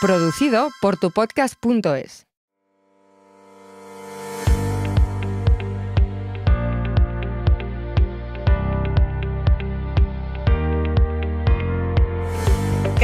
Producido por tupodcast.es.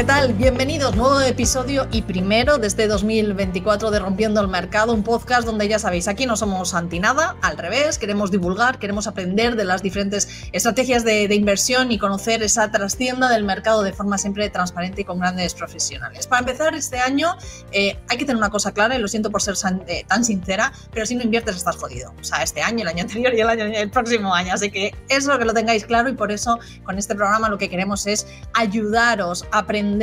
¿qué tal? Bienvenidos, a un nuevo episodio y primero desde 2024 este de Rompiendo el Mercado, un podcast donde ya sabéis, aquí no somos anti nada, al revés, queremos divulgar, queremos aprender de las diferentes estrategias de, inversión y conocer esa trascienda del mercado de forma siempre transparente y con grandes profesionales. Para empezar este año eh, hay que tener una cosa clara, y lo siento por ser eh, tan sincera, pero si no inviertes estás jodido. O sea, este año, el año anterior y el, año, próximo año. Así que eso que lo tengáis claro y por eso con este programa lo que queremos es ayudaros a aprender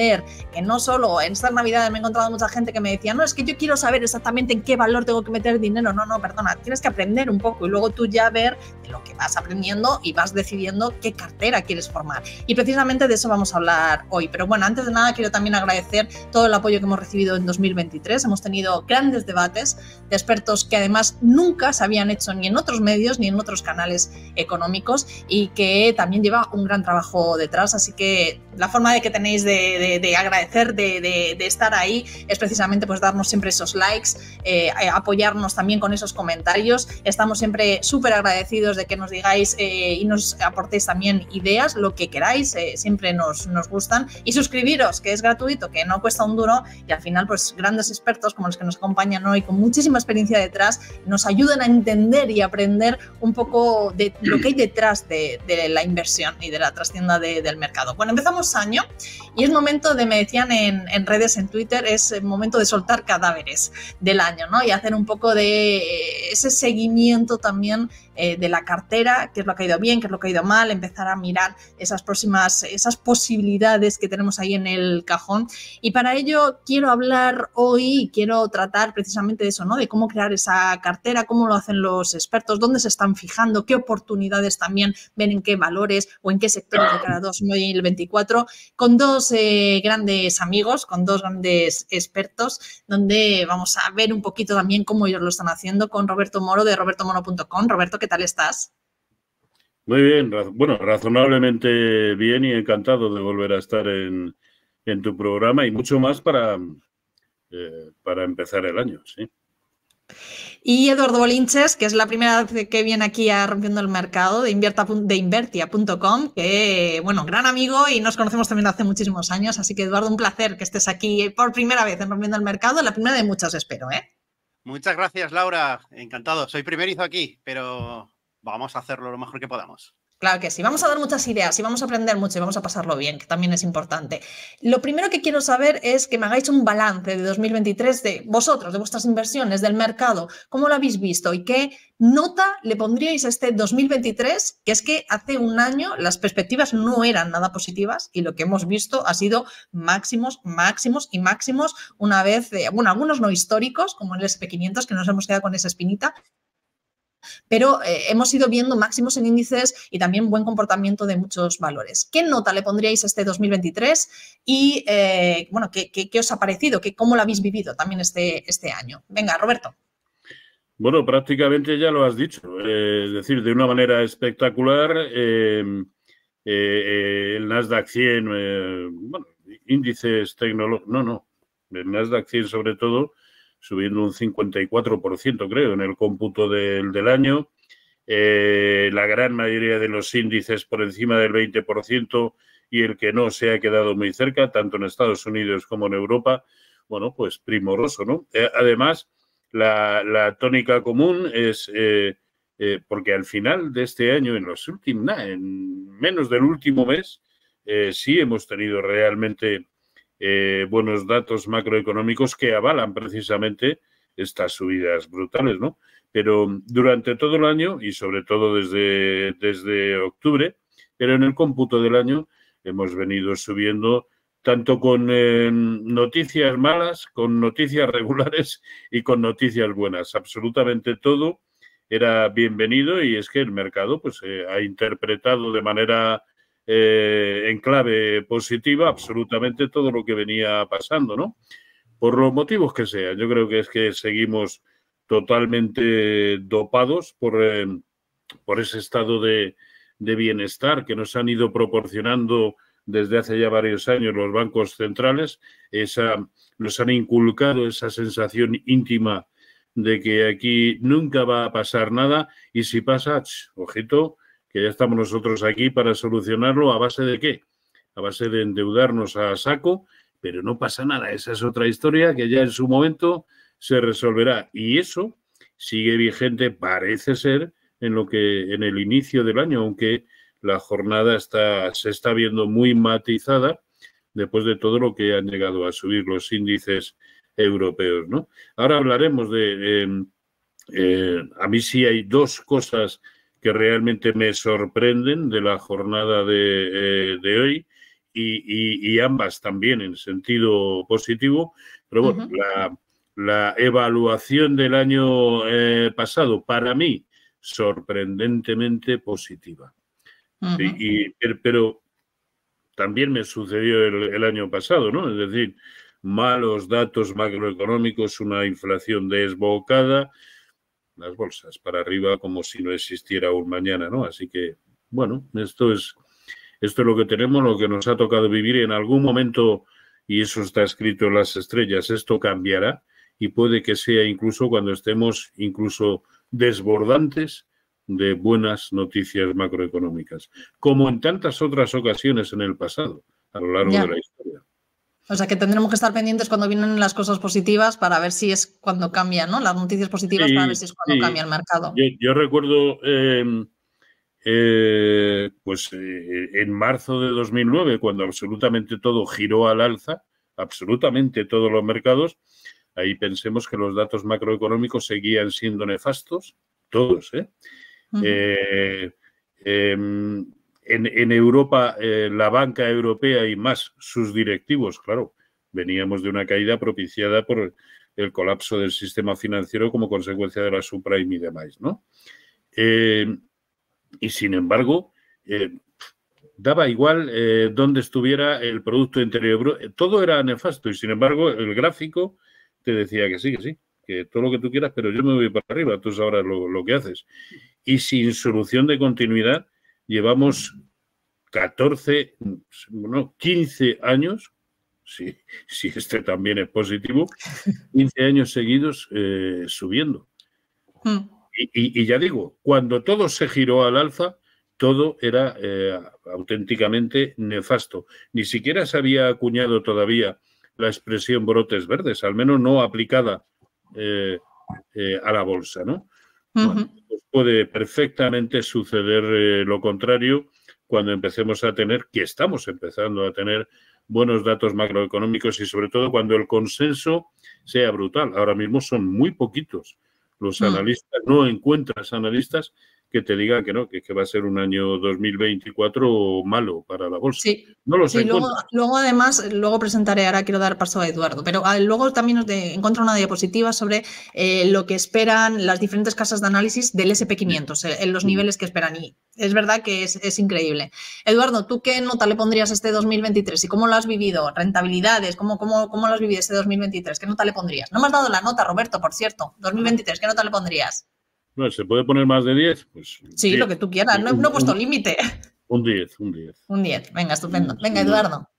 que no solo en esta Navidad me he encontrado mucha gente que me decía, no, es que yo quiero saber exactamente en qué valor tengo que meter dinero. No, no, perdona, tienes que aprender un poco y luego tú ya ver lo que vas aprendiendo y vas decidiendo qué cartera quieres formar. Y precisamente de eso vamos a hablar hoy. Pero bueno, antes de nada quiero también agradecer todo el apoyo que hemos recibido en 2023. Hemos tenido grandes debates de expertos que además nunca se habían hecho ni en otros medios ni en otros canales económicos y que también lleva un gran trabajo detrás. Así que la forma de que tenéis de, agradecer, de, estar ahí, es precisamente pues darnos siempre esos likes, eh, apoyarnos también con esos comentarios. Estamos siempre súper agradecidos de que nos digáis eh, y nos aportéis también ideas, lo que queráis, eh, siempre nos, gustan. Y suscribiros, que es gratuito, que no cuesta un duro y al final, pues grandes expertos como los que nos acompañan hoy, con muchísima experiencia detrás, nos ayudan a entender y aprender un poco de lo que hay detrás de, la inversión y de la trastienda del mercado. Bueno, empezamos año y es momento de, me decían en, redes, en Twitter, es eh, momento de soltar cadáveres del año, ¿no? Y hacer un poco de eh, ese seguimiento también eh, de la cartera, qué es lo que ha ido bien, qué es lo que ha ido mal, empezar a mirar esas próximas, esas posibilidades que tenemos ahí en el cajón. Y para ello quiero hablar hoy quiero tratar precisamente de eso, ¿no? De cómo crear esa cartera, cómo lo hacen los expertos, dónde se están fijando, qué oportunidades también ven en qué valores o en qué sectores de cada 2024, con dos eh, grandes amigos, con dos grandes expertos, donde vamos a ver un poquito también cómo ellos lo están haciendo con Roberto Moro de robertomoro.com. Roberto, ¿qué tal estás? Muy bien, bueno, razonablemente bien y encantado de volver a estar en, tu programa y mucho más para, eh, para empezar el año, sí. Y Eduardo Bolinches, que es la primera vez que viene aquí a Rompiendo el Mercado de, Invertia.com, que, bueno, gran amigo y nos conocemos también hace muchísimos años. Así que, Eduardo, un placer que estés aquí por primera vez en Rompiendo el Mercado, la primera de muchas, espero, ¿eh? Muchas gracias, Laura. Encantado. Soy primerizo aquí, pero vamos a hacerlo lo mejor que podamos. Claro que sí, vamos a dar muchas ideas y vamos a aprender mucho y vamos a pasarlo bien, que también es importante. Lo primero que quiero saber es que me hagáis un balance de 2023 de vosotros, de vuestras inversiones, del mercado, cómo lo habéis visto y qué nota le pondríais a este 2023, que es que hace un año las perspectivas no eran nada positivas y lo que hemos visto ha sido máximos, máximos y máximos, una vez, eh, bueno, algunos no históricos, como el SP500, que nos hemos quedado con esa espinita, pero eh, hemos ido viendo máximos en índices y también buen comportamiento de muchos valores. ¿Qué nota le pondríais a este 2023 y, eh, bueno, ¿qué, os ha parecido? ¿Qué, ¿Cómo lo habéis vivido también este, este año? Venga, Roberto. Bueno, prácticamente ya lo has dicho, eh, es decir, de una manera espectacular, em, el Nasdaq 100, bueno, índices tecnológicos, no, no, el Nasdaq 100 sobre todo, subiendo un 54%, creo, en el cómputo del, año. Eh, la gran mayoría de los índices por encima del 20% y el que no se ha quedado muy cerca, tanto en Estados Unidos como en Europa. Bueno, pues primoroso, ¿no? Eh, además, la, tónica común es, eh, porque al final de este año, en los últimos, en menos del último mes, sí hemos tenido realmente eh, buenos datos macroeconómicos que avalan precisamente estas subidas brutales, ¿no? Pero durante todo el año y sobre todo desde, desde octubre, pero en el cómputo del año hemos venido subiendo tanto con eh, noticias malas, con noticias regulares y con noticias buenas. Absolutamente todo era bienvenido y es que el mercado pues, eh, ha interpretado de manera eh, en clave positiva absolutamente todo lo que venía pasando, ¿no? Por los motivos que sean. Yo creo que es que seguimos totalmente dopados por, eh, por ese estado de, bienestar que nos han ido proporcionando desde hace ya varios años los bancos centrales, esa, nos han inculcado esa sensación íntima de que aquí nunca va a pasar nada y si pasa, ojito, que ya estamos nosotros aquí para solucionarlo a base de qué? A base de endeudarnos a saco, pero no pasa nada, esa es otra historia que ya en su momento se resolverá. Y eso sigue vigente, parece ser, en lo que en el inicio del año, aunque la jornada está, se está viendo muy matizada después de todo lo que han llegado a subir los índices europeos. ¿no? Ahora hablaremos de... Eh, eh, a mí sí hay dos cosas que realmente me sorprenden de la jornada de, eh, hoy y, ambas también en sentido positivo. Pero bueno, la, la, evaluación del año eh, pasado para mí sorprendentemente positiva. y, pero también me sucedió el año pasado, ¿no? Es decir, malos datos macroeconómicos, una inflación desbocada, las bolsas, para arriba como si no existiera un mañana, ¿no? Así que, bueno, esto es, esto es lo que tenemos, lo que nos ha tocado vivir en algún momento, y eso está escrito en las estrellas, esto cambiará y puede que sea incluso cuando estemos incluso desbordantes de buenas noticias macroeconómicas, como en tantas otras ocasiones en el pasado, a lo largo de la historia. O sea que tendremos que estar pendientes cuando vienen las cosas positivas para ver si es cuando cambia, ¿no? Las noticias positivas para ver si es cuando cambia el mercado. Yo, recuerdo, em, eh, pues eh, en marzo de 2009, cuando absolutamente todo giró al alza, absolutamente todos los mercados, ahí pensemos que los datos macroeconómicos seguían siendo nefastos, todos, ¿eh? en, Europa, eh, la banca europea y más sus directivos, claro, veníamos de una caída propiciada por el colapso del sistema financiero como consecuencia de la subprime y demás, eh, y sin embargo, eh, daba igual dónde estuviera el Producto Interior todo era nefasto y sin embargo el gráfico te decía que sí, que sí, que todo lo que tú quieras, pero yo me voy para arriba, tú ahora lo, lo que haces. Y sin solución de continuidad, llevamos 14, no, 15 años, si, este también es positivo, 15 años seguidos eh, subiendo. Hmm. Y, ya digo, cuando todo se giró al alza, todo era eh, auténticamente nefasto. Ni siquiera se había acuñado todavía la expresión brotes verdes, al menos no aplicada eh, a la bolsa, ¿no? Pues puede perfectamente suceder eh, lo contrario cuando empecemos a tener, que estamos empezando a tener buenos datos macroeconómicos y sobre todo cuando el consenso sea brutal. Ahora mismo son muy poquitos los mm. analistas, no encuentras analistas que te diga que no, que, que va a ser un año 2024 malo para la bolsa. Sí. No lo sé. luego, además, luego presentaré, ahora quiero dar paso a Eduardo, pero ah, luego también encuentro una diapositiva sobre eh, lo que esperan las diferentes casas de análisis del SP500, eh, en los niveles que esperan. Y es verdad que es, increíble. Eduardo, ¿tú qué nota le pondrías a este 2023 y cómo lo has vivido? ¿Rentabilidades? ¿Cómo, cómo, cómo lo has vivido este 2023? ¿Qué nota le pondrías? No me has dado la nota, Roberto, por cierto. 2023, ¿qué nota le pondrías? ¿Se puede poner más de 10? Pues, sí, lo que tú quieras. No, he puesto límite. Un 10, un 10. Un 10. Venga, estupendo. Venga, Eduardo.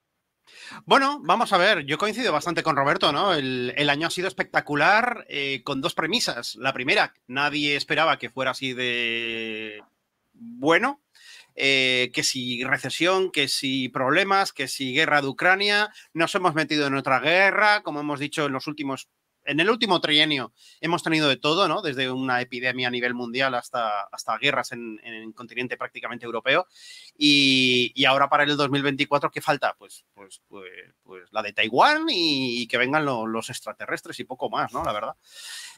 Bueno, vamos a ver, yo coincido bastante con Roberto, ¿no? El, año ha sido espectacular eh, con dos premisas. La primera, nadie esperaba que fuera así de bueno, eh, que si recesión, que si problemas, que si guerra de Ucrania, nos hemos metido en otra guerra, como hemos dicho en los últimos en el último trienio hemos tenido de todo, ¿no? Desde una epidemia a nivel mundial hasta, hasta guerras en, el continente prácticamente europeo. Y, ahora para el 2024, ¿qué falta? Pues, pues, pues, pues, la de Taiwán y, que vengan los extraterrestres y poco más, ¿no? La verdad.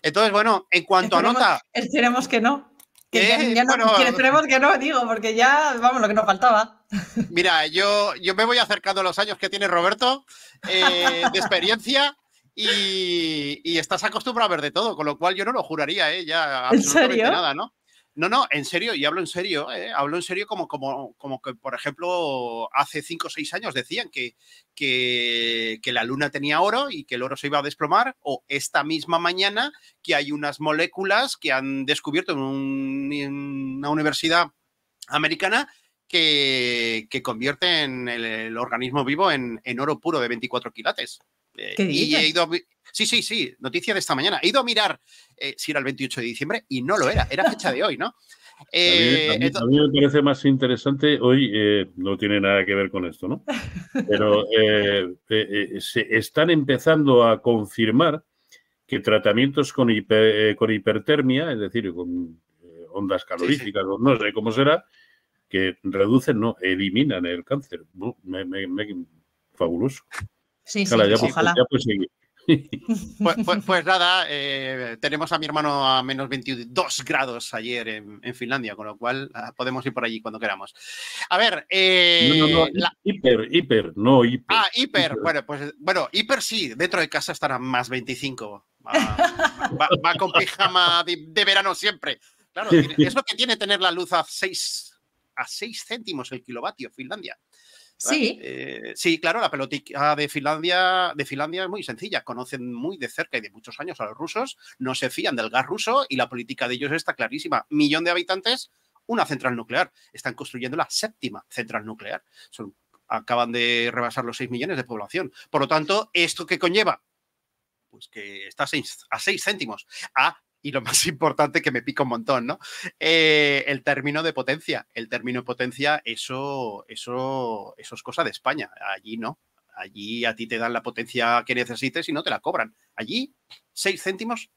Entonces, bueno, en cuanto a nota. Esperemos que no. Eh, que esperemos que no, digo, porque ya, vamos, lo que nos faltaba. Mira, yo, yo me voy acercando a los años que tiene Roberto eh, de experiencia y, estás acostumbrado a ver de todo, con lo cual yo no lo juraría, ¿eh? Ya absolutamente nada, ¿no? No, no, en serio, y hablo en serio, ¿eh? hablo en serio como, como, como que, por ejemplo, hace cinco o seis años decían que, que, la luna tenía oro y que el oro se iba a desplomar, o esta misma mañana que hay unas moléculas que han descubierto en, una universidad americana que, que convierten el, organismo vivo en, en oro puro de 24 quilates. Eh, sí, sí, sí, noticia de esta mañana. He ido a mirar eh, si era el 28 de diciembre y no lo era, era fecha de hoy, ¿no? Eh, a, mí, me parece más interesante, hoy no tiene nada que ver con esto, ¿no? Pero se están empezando a confirmar que tratamientos con, con hipertermia, es decir, con ondas caloríficas, no sé cómo será, que reducen, no, eliminan el cáncer. fabuloso. Sí, sí, pues, ojalá. Pues, pues, pues, pues, nada, eh, tenemos a mi hermano a menos 22 grados ayer en, Finlandia, con lo cual ah, podemos ir por allí cuando queramos. A ver, eh, hiper, hiper, no hiper. Ah, hiper, bueno, pues bueno, hiper sí, dentro de casa estará más 25. Ah, va, con pijama de, verano siempre. Claro, es lo que tiene tener la luz a 6 a 6 céntimos el kilovatio, Finlandia. Sí. Eh, sí, claro, la pelotica de Finlandia, de Finlandia es muy sencilla. Conocen muy de cerca y de muchos años a los rusos, no se fían del gas ruso y la política de ellos está clarísima. Millón de habitantes, una central nuclear. Están construyendo la séptima central nuclear. acaban de rebasar los 6 millones de población. Por lo tanto, ¿esto qué conlleva? Pues que está a 6 céntimos. A y lo más importante que me pica un montón, ¿no? Eh, el término de potencia. El término de potencia, eso, eso, eso es cosa de España. Allí no. Allí a ti te dan la potencia que necesites y no te la cobran. Allí, seis céntimos,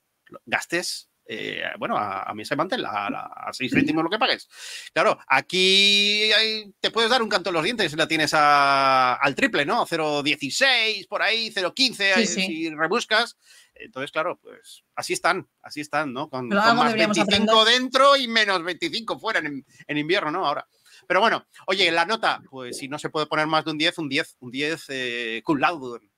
gastes eh, bueno, a, mí se mantén a, seis céntimos lo que pagues. Claro, aquí te puedes dar un canto en los dientes si la tienes al triple, ¿no? 0,16, por ahí, 0,15, si rebuscas. Entonces, claro, pues así están, así están, ¿no? Con, más 25 dentro y menos 25 fuera en, invierno, ¿no? Ahora. Pero bueno, oye, la nota, pues si no se puede poner más de un 10, un 10, un 10 eh,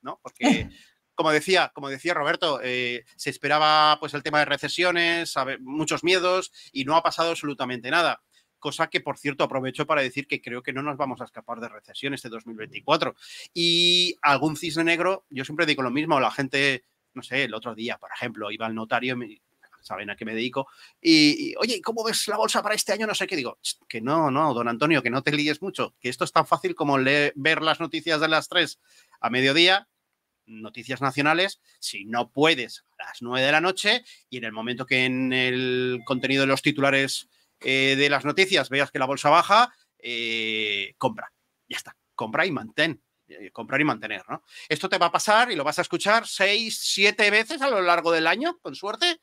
¿no? Porque como decía, como decía Roberto, eh, se esperaba pues el tema de recesiones, muchos miedos y no ha pasado absolutamente nada. Cosa que, por cierto, aprovecho para decir que creo que no nos vamos a escapar de recesión este 2024. Y algún cisne negro, yo siempre digo lo mismo, la gente no sé, el otro día, por ejemplo, iba al notario, saben a qué me dedico, y, oye, ¿cómo ves la bolsa para este año? No sé qué, digo, que no, no, don Antonio, que no te líes mucho, que esto es tan fácil como leer, ver las noticias de las 3 a mediodía, noticias nacionales, si no puedes a las 9 de la noche y en el momento que en el contenido de los titulares eh, de las noticias veas que la bolsa baja, eh, compra, ya está, compra y mantén eh, comprar y mantener, ¿no? Esto te va a pasar y lo vas a escuchar seis, siete veces a lo largo del año, con suerte.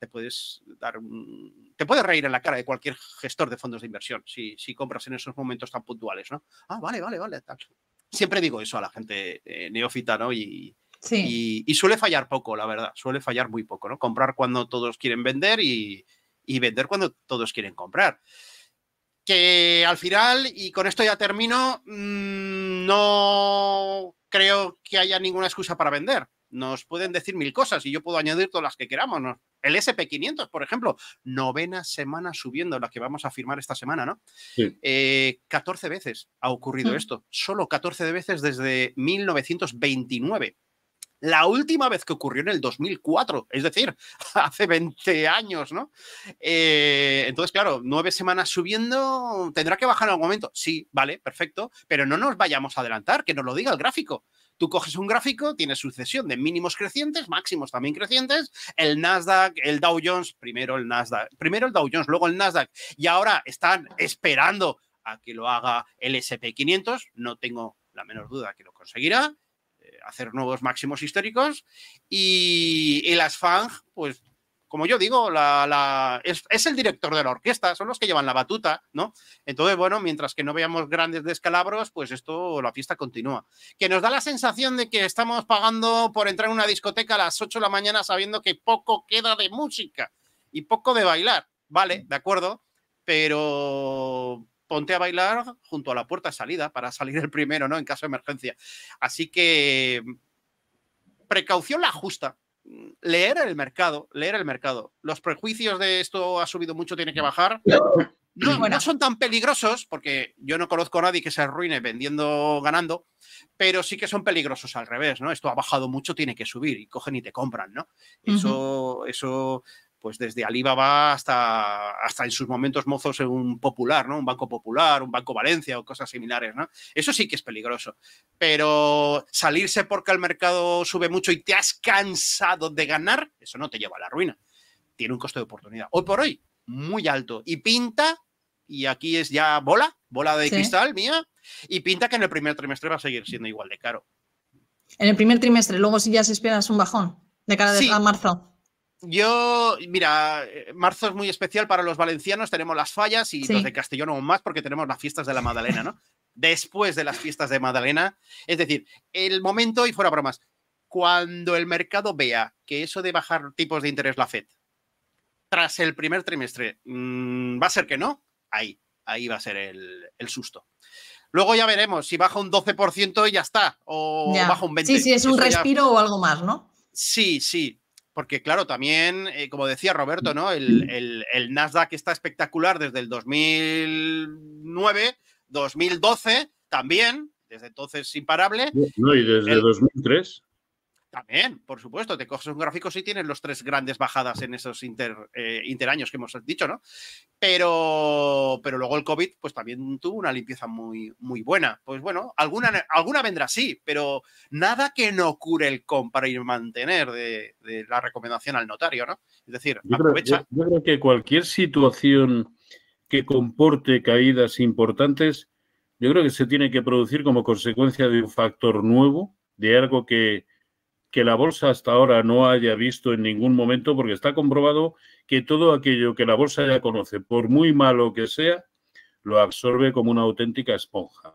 Te puedes dar un... te puedes reír en la cara de cualquier gestor de fondos de inversión si, compras en esos momentos tan puntuales, ¿no? Ah, vale, vale, vale. Siempre digo eso a la gente eh, neófita, ¿no? Y, suele fallar poco, la verdad. Suele fallar muy poco, ¿no? Comprar cuando todos quieren vender y vender cuando todos quieren comprar que al final, y con esto ya termino, mm, no creo que haya ninguna excusa para vender. Nos pueden decir mil cosas y yo puedo añadir todas las que queramos. El SP500, por ejemplo, novena semana subiendo, la que vamos a firmar esta semana, ¿no? 14 eh, veces ha ocurrido mm. esto, solo 14 veces desde 1929 la última vez que ocurrió en el 2004, es decir, hace 20 años, ¿no? Eh, entonces, claro, nueve semanas subiendo, tendrá que bajar en algún momento. Sí, vale, perfecto, pero no nos vayamos a adelantar, que nos lo diga el gráfico. Tú coges un gráfico, tienes sucesión de mínimos crecientes, máximos también crecientes, el Nasdaq, el Dow Jones, primero el Nasdaq, primero el Dow Jones, luego el Nasdaq, y ahora están esperando a que lo haga el SP500, no tengo la menor duda que lo conseguirá, hacer nuevos máximos históricos y, y las FANG, pues como yo digo, la, es, es, el director de la orquesta, son los que llevan la batuta, ¿no? Entonces, bueno, mientras que no veamos grandes descalabros, pues esto, la fiesta continúa. Que nos da la sensación de que estamos pagando por entrar en una discoteca a las 8 de la mañana sabiendo que poco queda de música y poco de bailar, ¿vale? De acuerdo, pero ponte a bailar junto a la puerta de salida para salir el primero, ¿no? En caso de emergencia. Así que mm, precaución la justa. Leer el mercado, leer el mercado. Los prejuicios de esto ha subido mucho, tiene que bajar. No, son tan peligrosos, porque yo no conozco a nadie que se arruine vendiendo, ganando, pero sí que son peligrosos al revés, ¿no? Esto ha bajado mucho, tiene que subir y cogen y te compran, ¿no? Eso, eso pues desde Alibaba hasta, hasta en sus momentos mozos en un popular, ¿no? Un Banco Popular, un Banco Valencia o cosas similares, ¿no? Eso sí que es peligroso. Pero salirse porque el mercado sube mucho y te has cansado de ganar, eso no te lleva a la ruina. Tiene un costo de oportunidad. Hoy por hoy, muy alto. Y pinta, y aquí es ya bola, bola de cristal mía, y pinta que en el primer trimestre va a seguir siendo igual de caro. En el primer trimestre, luego si ya se esperas un bajón de cara a marzo. Yo, mira, eh, marzo es muy especial para los valencianos, tenemos las fallas y los de Castellón aún más porque tenemos las fiestas de la Madalena, ¿no? Después de las fiestas de Madalena, es decir, el momento, y fuera bromas, cuando el mercado vea que eso de bajar tipos de interés la FED tras el primer trimestre mm, va a ser que no, ahí, ahí va a ser el, susto. Luego ya veremos si baja un 12% y ya está, o baja un 20%. Sí, sí, es un respiro o algo más, ¿no? Sí, sí, porque claro, también, eh, como decía Roberto, ¿no? El, mm. el, Nasdaq está espectacular desde el 2009, 2012 también, desde entonces imparable. No, y desde el, 2003. También, por supuesto, te coges un gráfico si tienes los tres grandes bajadas en esos inter, eh, interaños que hemos dicho, ¿no? Pero, pero luego el COVID, pues también tuvo una limpieza muy, muy buena. Pues bueno, alguna, alguna vendrá sí, pero nada que no cure el comprar y mantener de, la recomendación al notario, ¿no? Es decir, aprovecha. yo creo que cualquier situación que comporte caídas importantes, yo creo que se tiene que producir como consecuencia de un factor nuevo, de algo que que la bolsa hasta ahora no haya visto en ningún momento, porque está comprobado que todo aquello que la bolsa ya conoce, por muy malo que sea, lo absorbe como una auténtica esponja.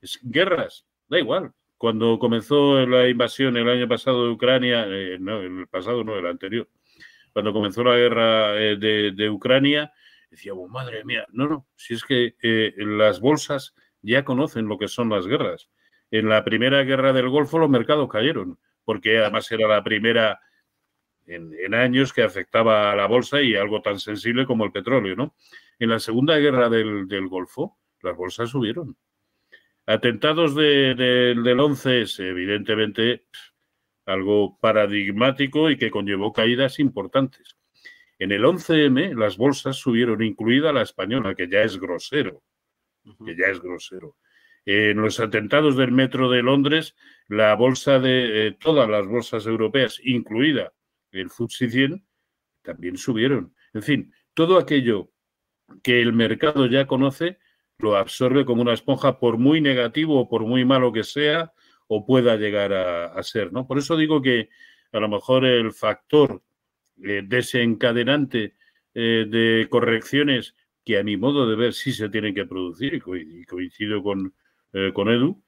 Es, guerras, da igual. Cuando comenzó la invasión el año pasado de Ucrania, eh, no, el pasado no, el anterior, cuando comenzó la guerra eh, de, Ucrania, decía, oh, madre mía, no, no, si es que eh, las bolsas ya conocen lo que son las guerras. En la primera guerra del Golfo los mercados cayeron porque además era la primera en, años que afectaba a la bolsa y algo tan sensible como el petróleo, ¿no? En la Segunda Guerra del, Golfo, las bolsas subieron. Atentados del 11 es evidentemente algo paradigmático y que conllevó caídas importantes. En el 11M las bolsas subieron, incluida la española, que ya es grosero, que ya es grosero. En los atentados del metro de Londres la bolsa de eh, todas las bolsas europeas, incluida el FTSE 100, también subieron. En fin, todo aquello que el mercado ya conoce lo absorbe como una esponja, por muy negativo o por muy malo que sea o pueda llegar a, ser. ¿no? Por eso digo que a lo mejor el factor eh, desencadenante eh, de correcciones que a mi modo de ver sí se tienen que producir, y coincido con, con Edu,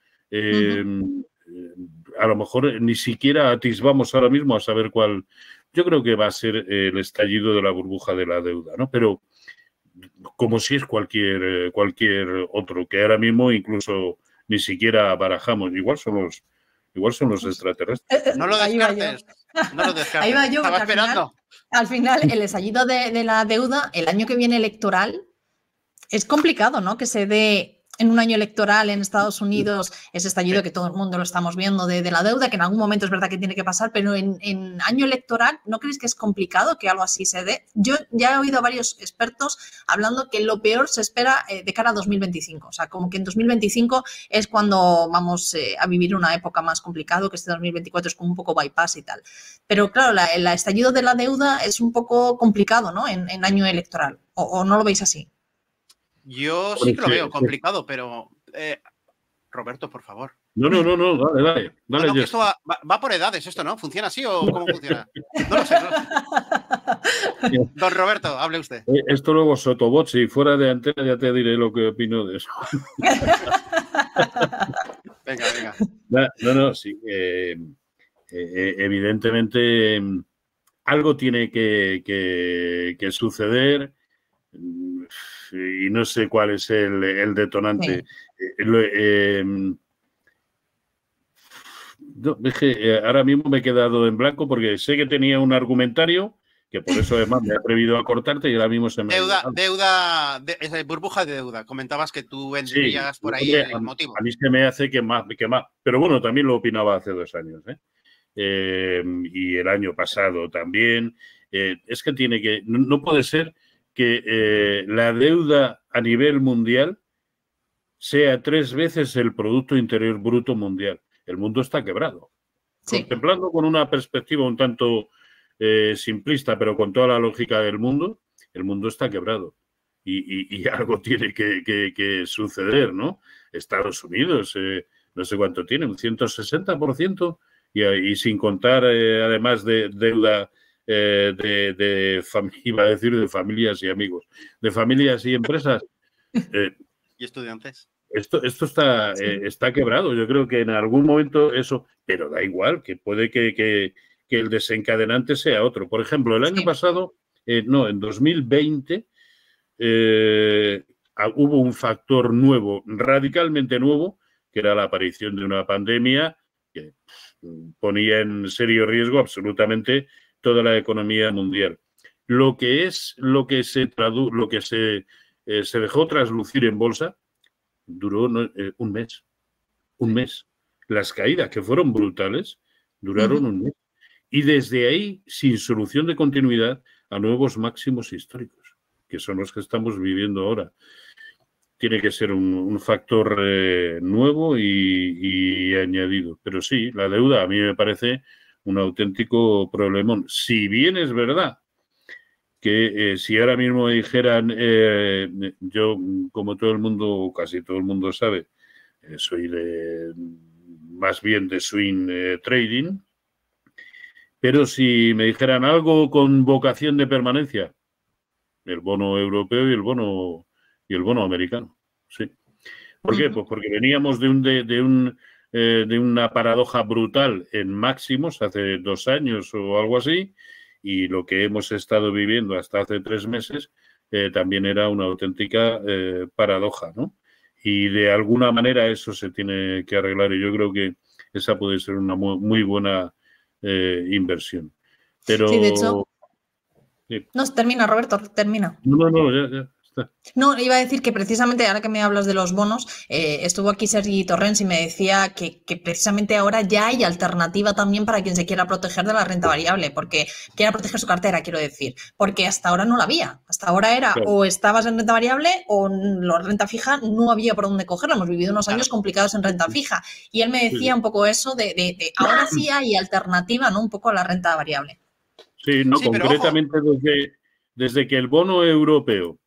a lo mejor ni siquiera atisbamos ahora mismo a saber cuál. Yo creo que va a ser el estallido de la burbuja de la deuda, ¿no? Pero como si es cualquier, eh, cualquier otro, que ahora mismo incluso ni siquiera barajamos. Igual son los, igual son los extraterrestres. No lo descartes. No lo descartes. Ahí Estaba esperando. al final, el estallido de, de la deuda, el año que viene electoral, es complicado, ¿no? Que se dé en un año electoral en Estados Unidos, ese estallido que todo el mundo lo estamos viendo de, la deuda, que en algún momento es verdad que tiene que pasar, pero en, año electoral, ¿no crees que es complicado que algo así se dé? Yo ya he oído a varios expertos hablando que lo peor se espera eh, de cara a 2025, o sea, como que en 2025 es cuando vamos eh, a vivir una época más complicada, que este 2024 es como un poco bypass y tal. Pero claro, la, el estallido de la deuda es un poco complicado, ¿no? En, año electoral, o no lo veis así? Yo sí que lo veo complicado, pero eh, Roberto, por favor. No, no, no, no, dale, dale. esto va, por edades, esto, ¿no? ¿Funciona así o cómo funciona? No lo sé. Don Roberto, hable usted. Eh, esto luego Sotobot, y fuera de antena ya te diré lo que opino de eso. venga, venga. No, no, sí. Eh, evidentemente, mm, algo tiene que, que, que suceder. Mm, y no sé cuál es el, detonante. Eh, em, eh, ahora mismo me he quedado en blanco porque sé que tenía un argumentario que por eso además me he atrevido a cortarte y ahora mismo se me... Deuda, deuda, de, burbuja de deuda. Comentabas que tú vendrías por ahí el motivo. A mí se me hace que más, que más. Pero bueno, también lo opinaba hace dos años. ¿eh? Em, y el año pasado también. es que tiene que... no puede ser que eh, la deuda a nivel mundial sea tres veces el Producto Interior Bruto Mundial. El mundo está quebrado. Contemplando con una perspectiva un tanto eh, simplista, pero con toda la lógica del mundo, el mundo está quebrado. Y, algo tiene que, suceder, ¿no? Estados Unidos, eh, no sé cuánto tiene, un 160% y, y sin contar además de deuda eh, de, de iba a decir de familias y amigos, de familias y empresas. Eh, y estudiantes. Esto, esto está, eh, está quebrado. Yo creo que en algún momento eso, pero da igual, que puede que, el desencadenante sea otro. Por ejemplo, el año pasado, no, en 2020, hubo un factor nuevo, radicalmente nuevo, que era la aparición de una pandemia que ponía en serio riesgo absolutamente toda la economía mundial. Lo que es lo que se lo que se, eh, se dejó traslucir en bolsa duró eh, un mes. Un mes. Las caídas que fueron brutales duraron un mes. Y desde ahí, sin solución de continuidad, a nuevos máximos históricos, que son los que estamos viviendo ahora. Tiene que ser un, factor eh, nuevo y, añadido. Pero sí, la deuda a mí me parece un auténtico problemón. Si bien es verdad que eh, si ahora mismo me dijeran, eh, yo como todo el mundo, casi todo el mundo sabe, eh, soy de, más bien de swing trading, pero si me dijeran algo con vocación de permanencia, el bono europeo y el bono y el bono americano, sí. ¿Por qué? Pues porque veníamos de un, de un eh, de una paradoja brutal en máximos hace dos años o algo así, y lo que hemos estado viviendo hasta hace tres meses eh, también era una auténtica eh, paradoja, ¿no? Y de alguna manera eso se tiene que arreglar y yo creo que esa puede ser una muy, buena inversión. Pero... Sí, de hecho. No, termina, Roberto, termina. No, no, ya, ya. No, iba a decir que precisamente ahora que me hablas de los bonos, eh, estuvo aquí Sergi Torrens y me decía que, precisamente ahora ya hay alternativa también para quien se quiera proteger de la renta variable, porque quiera proteger su cartera, quiero decir, porque hasta ahora no la había. Hasta ahora era o estabas en renta variable o la renta fija no había por dónde cogerla. Hemos vivido unos años complicados en renta fija. Y él me decía un poco eso de, ahora sí hay alternativa, ¿no? Un poco a la renta variable. Sí, no, concretamente desde, desde que el bono europeo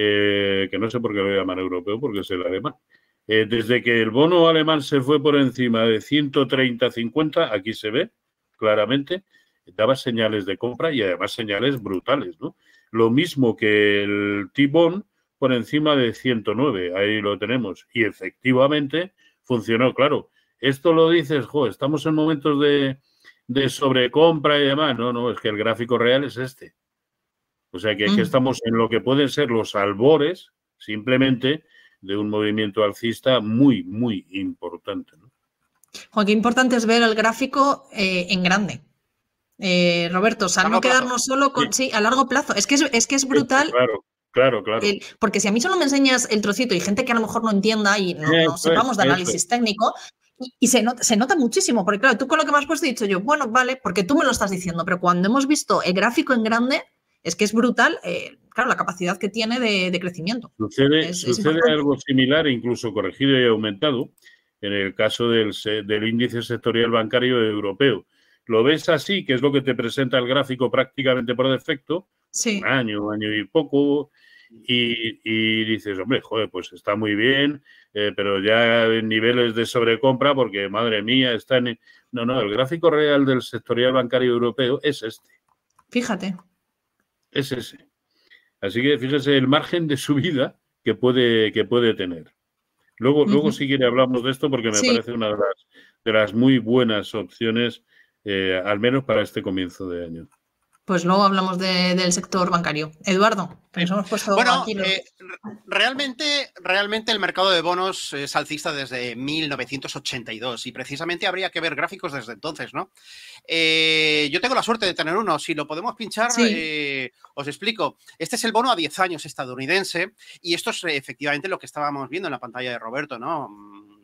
eh, que no sé por qué lo llaman europeo, porque es el alemán. Eh, desde que el bono alemán se fue por encima de 130-50, aquí se ve claramente, daba señales de compra y además señales brutales, ¿no? Lo mismo que el T-Bond por encima de 109, ahí lo tenemos. Y efectivamente funcionó, claro. Esto lo dices, estamos en momentos de, de sobrecompra y demás. No, no, es que el gráfico real es este. O sea que aquí estamos en lo que pueden ser los albores, simplemente, de un movimiento alcista muy, muy importante. Juan, qué importante es ver el gráfico eh, en grande. Eh, Roberto, o sea, no quedarnos solo con. Sí. a largo plazo. Es que es, que es brutal. claro. Claro, claro. porque si a mí solo me enseñas el trocito y gente que a lo mejor no entienda y no, sepamos de análisis técnico, y, se, se nota, muchísimo, porque claro, tú con lo que me has puesto he dicho yo, bueno, vale, porque tú me lo estás diciendo, pero cuando hemos visto el gráfico en grande, es que es brutal, eh, claro, la capacidad que tiene de, crecimiento. Sucede, algo similar, incluso corregido y aumentado, en el caso del, índice sectorial bancario europeo. Lo ves así, que es lo que te presenta el gráfico prácticamente por defecto, año, año y poco, y, dices, hombre, joder, pues está muy bien, eh, pero ya en niveles de sobrecompra, porque madre mía, está en. No, no, el gráfico real del sectorial bancario europeo es este. Fíjate es ese. Así que fíjese el margen de subida que puede, que puede tener. Luego, luego si quiere hablamos de esto porque me parece una de las, de las, muy buenas opciones, eh, al menos para este comienzo de año pues luego hablamos del sector bancario. Eduardo, bueno, eh, realmente, realmente el mercado de bonos es alcista desde 1982 y precisamente habría que ver gráficos desde entonces, ¿no? Eh, yo tengo la suerte de tener uno. Si lo podemos pinchar, eh, os explico. Este es el bono a 10 años estadounidense y esto es efectivamente lo que estábamos viendo en la pantalla de Roberto, ¿no?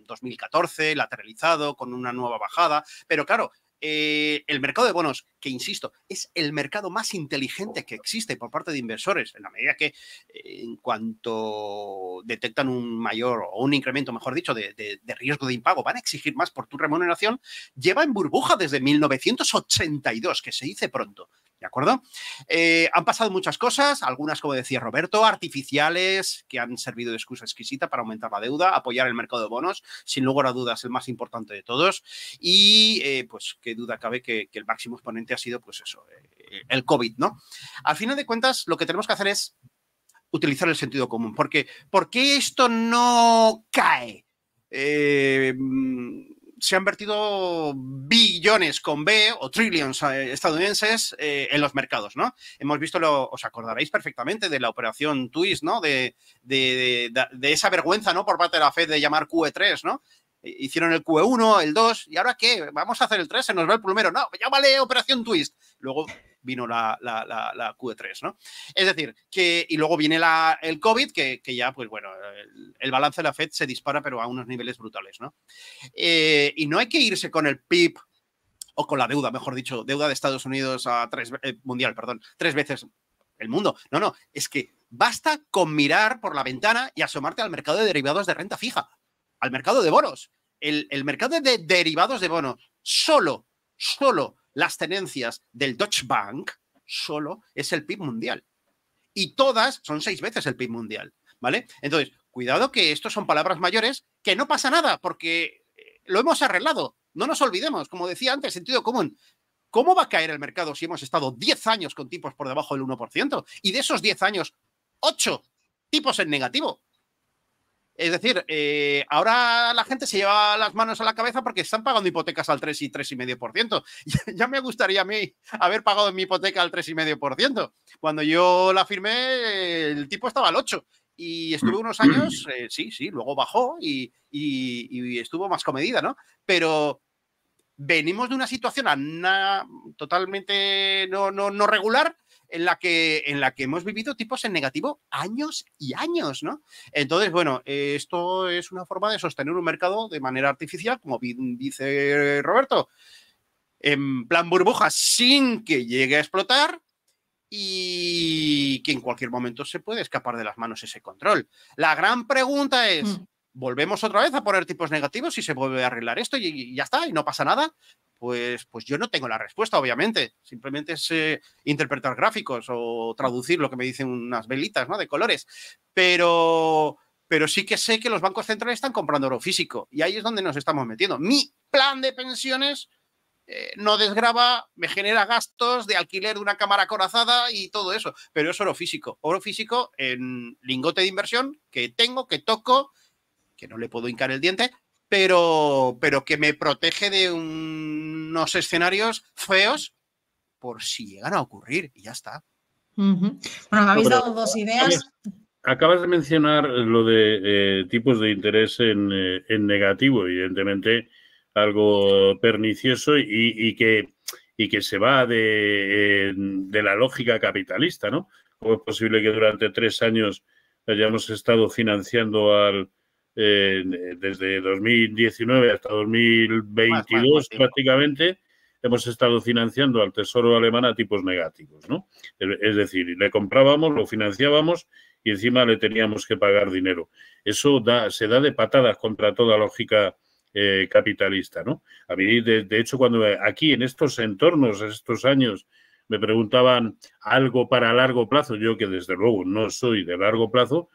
2014, mm, lateralizado, con una nueva bajada. Pero claro, eh, el mercado de bonos, que insisto, es el mercado más inteligente que existe por parte de inversores, en la medida que eh, en cuanto detectan un mayor o un incremento, mejor dicho, de, de, riesgo de impago, van a exigir más por tu remuneración, lleva en burbuja desde 1982, que se dice pronto. ¿De acuerdo? Eh, han pasado muchas cosas, algunas, como decía Roberto, artificiales, que han servido de excusa exquisita para aumentar la deuda, apoyar el mercado de bonos, sin lugar a dudas el más importante de todos. Y eh, pues qué duda cabe que, el máximo exponente ha sido, pues eso, eh, el COVID, ¿no? Al final de cuentas, lo que tenemos que hacer es utilizar el sentido común, porque ¿por qué esto no cae? Eh, mm, se han vertido billones con B o trillions eh, estadounidenses eh, en los mercados, ¿no? Hemos visto, lo, os acordaréis perfectamente de la operación Twist, ¿no? De, de, esa vergüenza, ¿no? Por parte de la Fed de llamar QE3, ¿no? Eh, hicieron el QE1, el 2, ¿y ahora qué? Vamos a hacer el 3, se nos va el plumero. No, ya vale Operación Twist. Luego vino la, la, la, Q3, ¿no? Es decir, que, y luego viene la, el COVID, que, ya, pues bueno, el, balance de la Fed se dispara, pero a unos niveles brutales, ¿no? Eh, y no hay que irse con el PIB o con la deuda, mejor dicho, deuda de Estados Unidos a tres, eh, mundial, perdón, tres veces el mundo. No, no, es que basta con mirar por la ventana y asomarte al mercado de derivados de renta fija, al mercado de bonos. El, el mercado de derivados de bonos solo, solo las tenencias del Deutsche Bank solo es el PIB mundial. Y todas son seis veces el PIB mundial, ¿vale? Entonces, cuidado que estos son palabras mayores, que no pasa nada, porque eh, lo hemos arreglado. No nos olvidemos, como decía antes, sentido común. ¿Cómo va a caer el mercado si hemos estado 10 años con tipos por debajo del 1%? Y de esos 10 años, 8 tipos en negativo. Es decir, eh, ahora la gente se lleva las manos a la cabeza porque están pagando hipotecas al 3 y 3,5%. Ya, ya me gustaría a mí haber pagado mi hipoteca al 3,5%. Cuando yo la firmé, el tipo estaba al 8 y estuvo unos años, eh, sí, sí, luego bajó y, estuvo más comedida, ¿no? Pero venimos de una situación totalmente no, no, no regular en la que, en la que hemos vivido tipos en negativo años y años, ¿no? Entonces, bueno, eh, esto es una forma de sostener un mercado de manera artificial, como dice Roberto, en plan burbuja sin que llegue a explotar y que en cualquier momento se puede escapar de las manos ese control. La gran pregunta es, mm. ¿volvemos otra vez a poner tipos negativos y se vuelve a arreglar esto y ya está, y no pasa nada? Pues, pues, yo no tengo la respuesta, obviamente. Simplemente es eh, interpretar gráficos o traducir lo que me dicen unas velitas ¿no? de colores. Pero, pero sí que sé que los bancos centrales están comprando oro físico y ahí es donde nos estamos metiendo. Mi plan de pensiones eh, no desgraba, me genera gastos de alquiler de una cámara corazada y todo eso, pero es oro físico. Oro físico en lingote de inversión que tengo, que toco, que no le puedo hincar el diente pero, pero que me protege de unos escenarios feos por si llegan a ocurrir y ya está. Bueno, me habéis dado dos ideas. Acabas de mencionar lo de eh, tipos de interés eh, en, negativo, evidentemente algo pernicioso y, que, y que se va de, de, la lógica capitalista, ¿no? ¿Cómo es posible que durante tres años hayamos estado financiando al, eh, desde 2019 hasta 2022 prácticamente, hemos estado financiando al Tesoro alemán a tipos negativos, ¿no? Es decir, le comprábamos, lo financiábamos y encima le teníamos que pagar dinero. Eso da, se da de patadas contra toda lógica eh, capitalista, ¿no? A de, de, hecho, cuando aquí, en estos entornos, en estos años, me preguntaban algo para largo plazo, yo que desde luego no soy de largo plazo,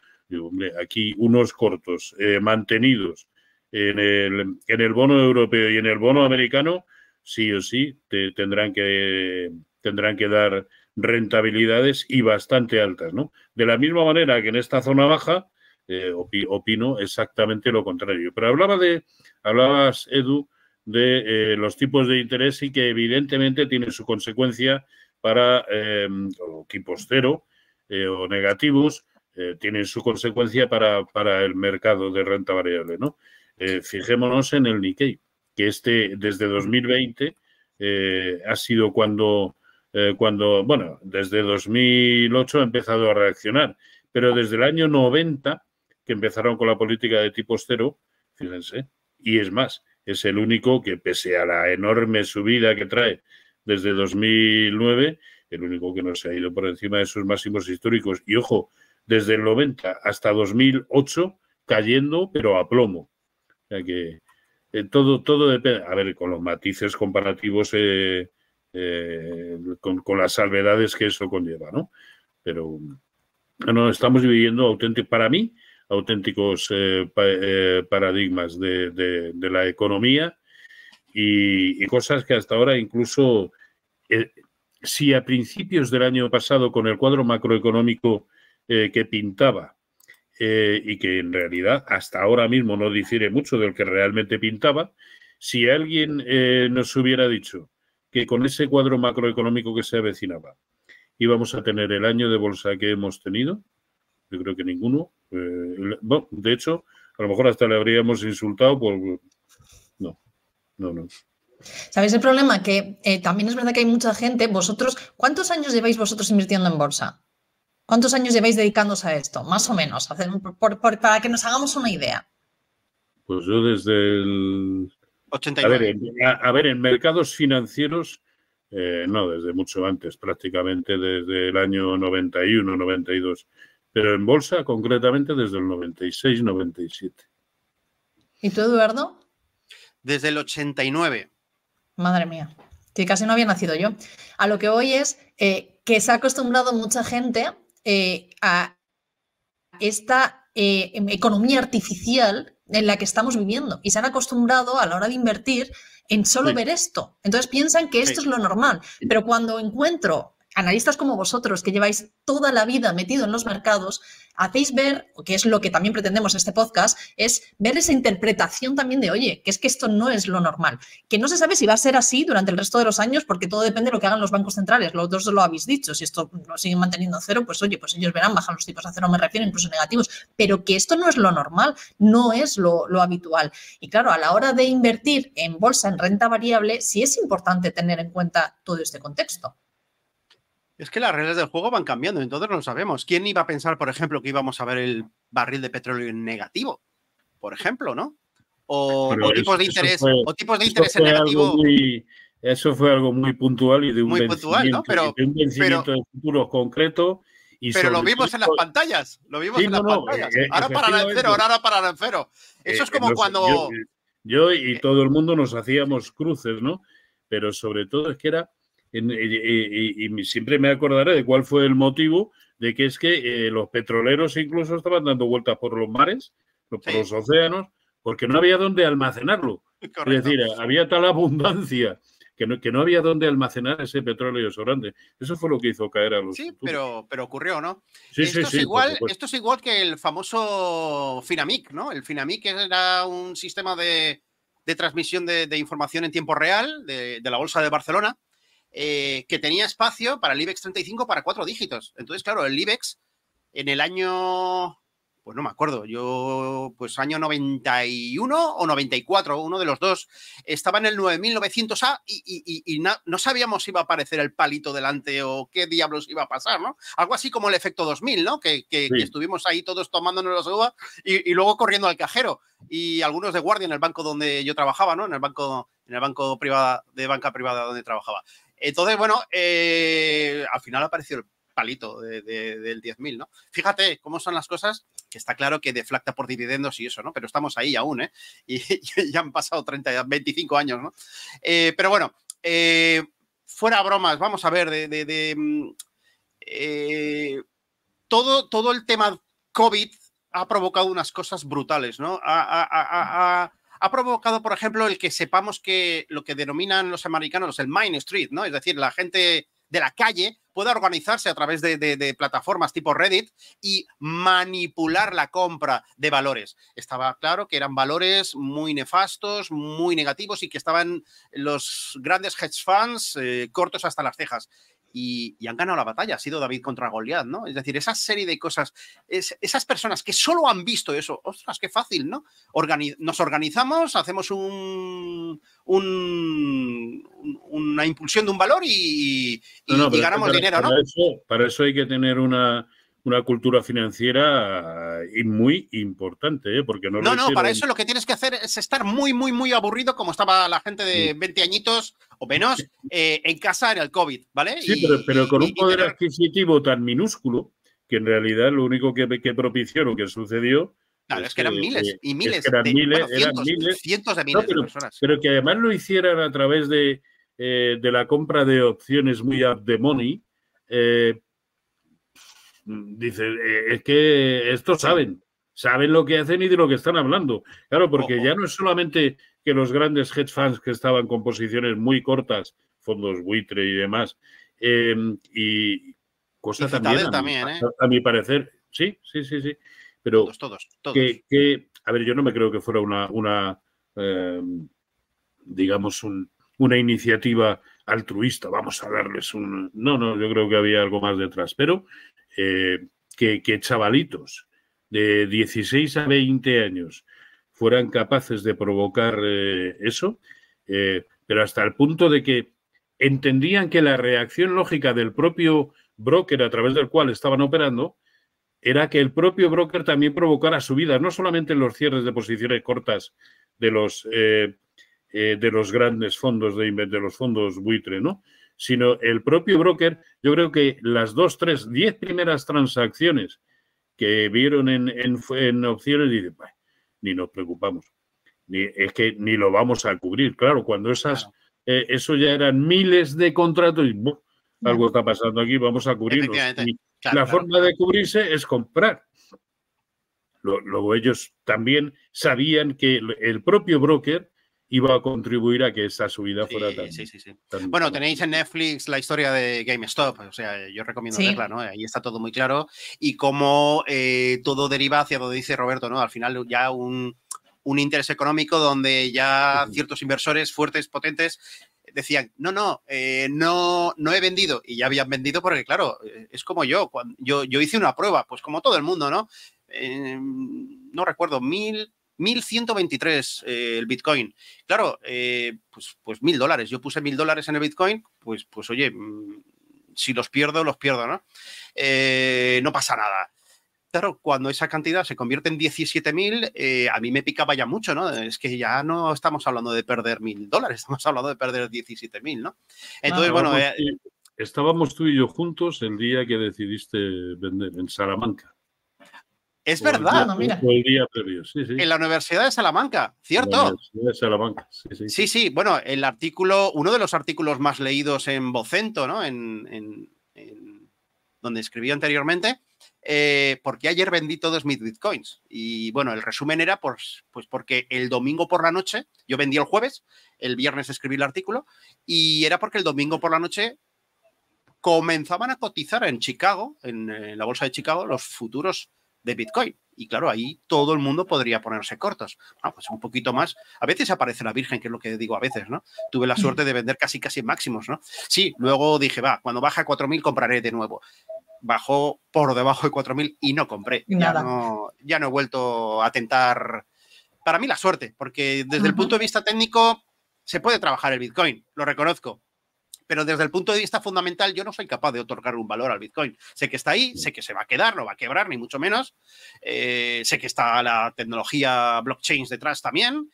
aquí unos cortos eh, mantenidos en el, bono europeo y en el bono americano, sí o sí, tendrán, que, tendrán que dar rentabilidades y bastante altas, De la misma manera que en esta zona baja, eh, opino exactamente lo contrario. Pero hablaba de, hablabas, Edu, de eh, los tipos de interés y que evidentemente tiene su consecuencia para eh, tipos cero o negativos eh, tienen su consecuencia para, el mercado de renta variable. ¿no? Eh, fijémonos en el Nikkei, que este desde 2020 eh, ha sido cuando, cuando, bueno, desde 2008 ha empezado a reaccionar, pero desde el año 90, que empezaron con la política de tipos cero, fíjense, y es más, es el único que pese a la enorme subida que trae desde 2009, el único que no se ha ido por encima de sus máximos históricos. Y ojo, desde el 90 hasta 2008 cayendo, pero a plomo. O que eh, todo, todo depende. A ver, con los matices comparativos, eh, eh, con, las salvedades que eso conlleva, ¿no? Pero no estamos viviendo auténtico, para mí, auténticos paradigmas de, la economía y, cosas que hasta ahora incluso si a principios del año pasado con el cuadro macroeconómico eh, que pintaba eh, y que en realidad hasta ahora mismo no difiere mucho del que realmente pintaba, si alguien eh, nos hubiera dicho que con ese cuadro macroeconómico que se avecinaba íbamos a tener el año de bolsa que hemos tenido, yo creo que ninguno, de hecho, a lo mejor hasta le habríamos insultado por... No, no, no. ¿Sabéis el problema? Que también es verdad que hay mucha gente, vosotros, ¿cuántos años lleváis vosotros invirtiendo en bolsa? ¿Cuántos años lleváis dedicándoos a esto? Más o menos, para que nos hagamos una idea. Pues yo desde el... 89. A ver, en, mercados financieros, eh, no, desde mucho antes, prácticamente desde el año 91, 92, pero en bolsa concretamente desde el 96, 97. ¿Y tú, Eduardo? Desde el 89. Madre mía, que casi no había nacido yo. A lo que hoy es eh, que se ha acostumbrado mucha gente eh, a esta eh, em, economía artificial en la que estamos viviendo y se han acostumbrado a la hora de invertir en solo ver esto. Entonces piensan que esto es lo normal, pero cuando encuentro analistas como vosotros, que lleváis toda la vida metido en los mercados, hacéis ver, que es lo que también pretendemos este podcast, es ver esa interpretación también de, oye, que es que esto no es lo normal, que no se sabe si va a ser así durante el resto de los años, porque todo depende de lo que hagan los bancos centrales, los dos lo habéis dicho, si esto lo siguen manteniendo cero, pues oye, pues ellos verán, bajan los tipos a cero, me refiero, incluso negativos, pero que esto no es lo normal, no es lo habitual. Y claro, a la hora de invertir en bolsa, en renta variable, sí es importante tener en cuenta todo este contexto. Es que las reglas del juego van cambiando, entonces no sabemos. ¿Quién iba a pensar, por ejemplo, que íbamos a ver el barril de petróleo en negativo? Por ejemplo, ¿no? O, tipos, de interés, o tipos de interés en negativo. eso fue algo muy puntual y de un muy puntual, ¿no? pero, de, un vencimiento de futuros concreto. pero lo vimos en las pantallas. Lo vimos en las pantallas. Eh, ahora para el cero, ahora para el cero. Eh, eso es eh, como cuando. Yo, y todo el mundo nos hacíamos cruces, ¿no? Pero sobre todo es que era y, siempre me acordaré de cuál fue el motivo de que es que eh, los petroleros incluso estaban dando vueltas por los mares, por los océanos, porque no había dónde almacenarlo. Es decir, había tal abundancia que no, que no había donde almacenar ese petróleo sobrante. Eso fue lo que hizo caer a los. Sí, pero, pero ocurrió, ¿no? Sí, esto, sí, es sí, igual, esto es igual que el famoso Finamic, ¿no? El Finamic era un sistema de, de transmisión de, información en tiempo real de la Bolsa de Barcelona eh, que tenía espacio para el IBEX 35 para cuatro dígitos. Entonces, claro, el IBEX en el año, pues no me acuerdo, yo, pues año 91 o 94, uno de los dos, estaba en el 9900A y, no, sabíamos si iba a aparecer el palito delante o qué diablos iba a pasar, ¿no? Algo así como el efecto 2000, ¿no? Que, estuvimos ahí todos tomándonos las uvas y, luego corriendo al cajero y algunos de guardia en el banco donde yo trabajaba, ¿no? En el banco en el banco privada de banca privada donde trabajaba. Entonces, bueno, eh, al final apareció el palito del 10.000, ¿no? Fíjate cómo son las cosas, que está claro que deflacta por dividendos y eso, ¿no? Pero estamos ahí aún, ¿eh? Y, ya han pasado 30, 25 años, ¿no? Eh, pero bueno, eh, fuera bromas, vamos a ver, de... Mm, todo, todo el tema COVID ha provocado unas cosas brutales, ¿no? ha provocado, por ejemplo, el que sepamos que lo que denominan los americanos el Main Street, ¿no? Es decir, la gente de la calle pueda organizarse a través de, plataformas tipo Reddit y manipular la compra de valores. Estaba claro que eran valores muy nefastos, muy negativos y que estaban los grandes hedge funds eh, cortos hasta las cejas y, han ganado la batalla. Ha sido David contra Goliat, ¿no? Es decir, esa serie de cosas, esas personas que solo han visto eso, ostras, qué fácil, ¿no? nos organizamos, hacemos un, una impulsión de un valor y, ganamos dinero, ¿no? para eso hay que tener una una cultura financiera y muy importante, ¿eh? porque no... No, no, para eso lo que tienes que hacer es estar muy, muy, muy aburrido, como estaba la gente de 20 añitos o menos, eh, en casa en el COVID, ¿vale? Sí, pero, con un poder adquisitivo tan minúsculo que en realidad lo único que, que propició lo que sucedió... es, que eran miles eh, y miles, eran, miles, cientos, cientos, de miles de personas. Pero que además lo hicieran a través de, de la compra de opciones muy up the money, eh, Dice, eh, es que estos saben, saben lo que hacen y de lo que están hablando. Claro, porque ya no es solamente que los grandes hedge funds que estaban con posiciones muy cortas, fondos buitre y demás, em, y cosas también, a, también mi, ¿eh? a, mi parecer, sí, sí, sí, sí. Pero todos, todos, todos. Que, a ver, yo no me creo que fuera una, una em, digamos, una iniciativa altruista, vamos a darles un... No, no, yo creo que había algo más detrás, pero eh, que, chavalitos de 16 a 20 años fueran capaces de provocar eh, eso, eh, pero hasta el punto de que entendían que la reacción lógica del propio broker a través del cual estaban operando era que el propio broker también provocara subidas, no solamente en los cierres de posiciones cortas de los, de los grandes fondos de, de los fondos buitre, ¿no? sino el propio broker, yo creo que las dos, tres, diez primeras transacciones que vieron en, opciones, dicen, ni nos preocupamos, ni, es que ni lo vamos a cubrir. Claro, cuando esas, eh, eso ya eran miles de contratos, y, algo está pasando aquí, vamos a cubrirlo. la forma de cubrirse es comprar. Luego ellos también sabían que el propio broker iba a contribuir a que esa subida fuera sí, Bueno, tenéis en Netflix la historia de GameStop, o sea, yo recomiendo verla, ¿no? Ahí está todo muy claro y cómo eh, todo deriva hacia donde dice Roberto, ¿no? Al final ya un, un interés económico donde ya ciertos inversores fuertes, potentes, decían, no, no, eh, no, no he vendido. Y ya habían vendido porque, claro, eh, es como yo, cuando yo, yo hice una prueba, pues como todo el mundo, ¿no? Em, no recuerdo, mil 1123 eh, el Bitcoin. Claro, eh, pues, pues 1000 dólares. Yo puse mil dólares en el Bitcoin, pues, pues oye, mm, si los pierdo, los pierdo, ¿no? Eh, no pasa nada. Pero cuando esa cantidad se convierte en 17.000, a mí me picaba ya mucho, ¿no? Es que ya no estamos hablando de perder mil dólares, estamos hablando de perder 17.000, ¿no? Entonces, bueno... Estábamos tú y yo juntos el día que decidiste vender en Salamanca. Es verdad, En la Universidad de Salamanca, ¿cierto? Salamanca, sí, sí. bueno, el artículo, uno de los artículos más leídos en Bocento, ¿no? En, donde escribí anteriormente, eh, porque ayer vendí todos mis bitcoins. Y bueno, el resumen era pues, pues porque el domingo por la noche, yo vendí el jueves, el viernes escribí el artículo, y era porque el domingo por la noche comenzaban a cotizar en Chicago, en la bolsa de Chicago, los futuros de Bitcoin. Y claro, ahí todo el mundo podría ponerse cortos. Ah, pues un poquito más. A veces aparece la Virgen, que es lo que digo a veces, ¿no? Tuve la mm. suerte de vender casi, casi máximos, ¿no? Sí, luego dije, va, cuando baja a 4.000 compraré de nuevo. Bajó por debajo de 4.000 y no compré. Nada. Ya, no, he vuelto a tentar. Para mí la suerte, porque desde el punto de vista técnico se puede trabajar el Bitcoin, lo reconozco, pero desde el punto de vista fundamental yo no soy capaz de otorgar un valor al Bitcoin. Sé que está ahí, mm. sé que se va a quedar, no va a quebrar, ni mucho menos. Eh, sé que está la tecnología blockchain detrás también,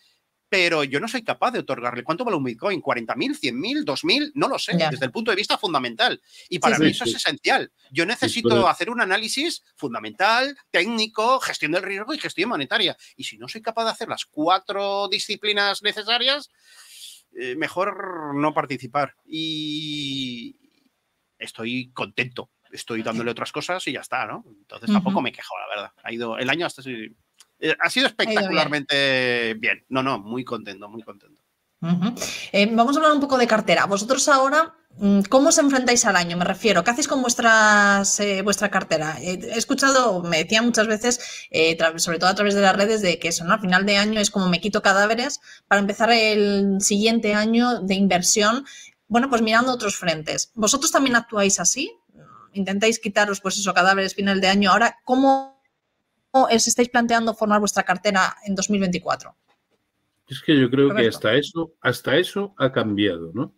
pero yo no soy capaz de otorgarle cuánto vale un Bitcoin, 40.000, 100.000, 2.000, no lo sé, desde el punto de vista fundamental. Y para mí eso es esencial. Yo necesito hacer un análisis fundamental, técnico, gestión del riesgo y gestión monetaria. Y si no soy capaz de hacer las cuatro disciplinas necesarias, eh, mejor no participar. Y estoy contento, estoy dándole otras cosas y ya está, ¿no? Entonces tampoco me he me quejo, la verdad. Ha ido el año hasta ha sido eh, espectacularmente bien. No, no, muy contento, muy contento. Eh, vamos a hablar un poco de cartera. Vosotros ahora, mm, ¿cómo os enfrentáis al año? Me refiero, ¿qué hacéis con eh, vuestra cartera? Eh, he escuchado, me decía muchas veces, sobre todo a través de las redes, de que eso, ¿no? Al final de año es como me quito cadáveres para empezar el siguiente año de inversión, bueno, pues mirando otros frentes. ¿Vosotros también actuáis así? ¿Intentáis quitaros, pues eso, cadáveres final de año? Ahora, ¿cómo os estáis planteando formar vuestra cartera en 2024? Es que yo creo que hasta eso, hasta eso ha cambiado, ¿no?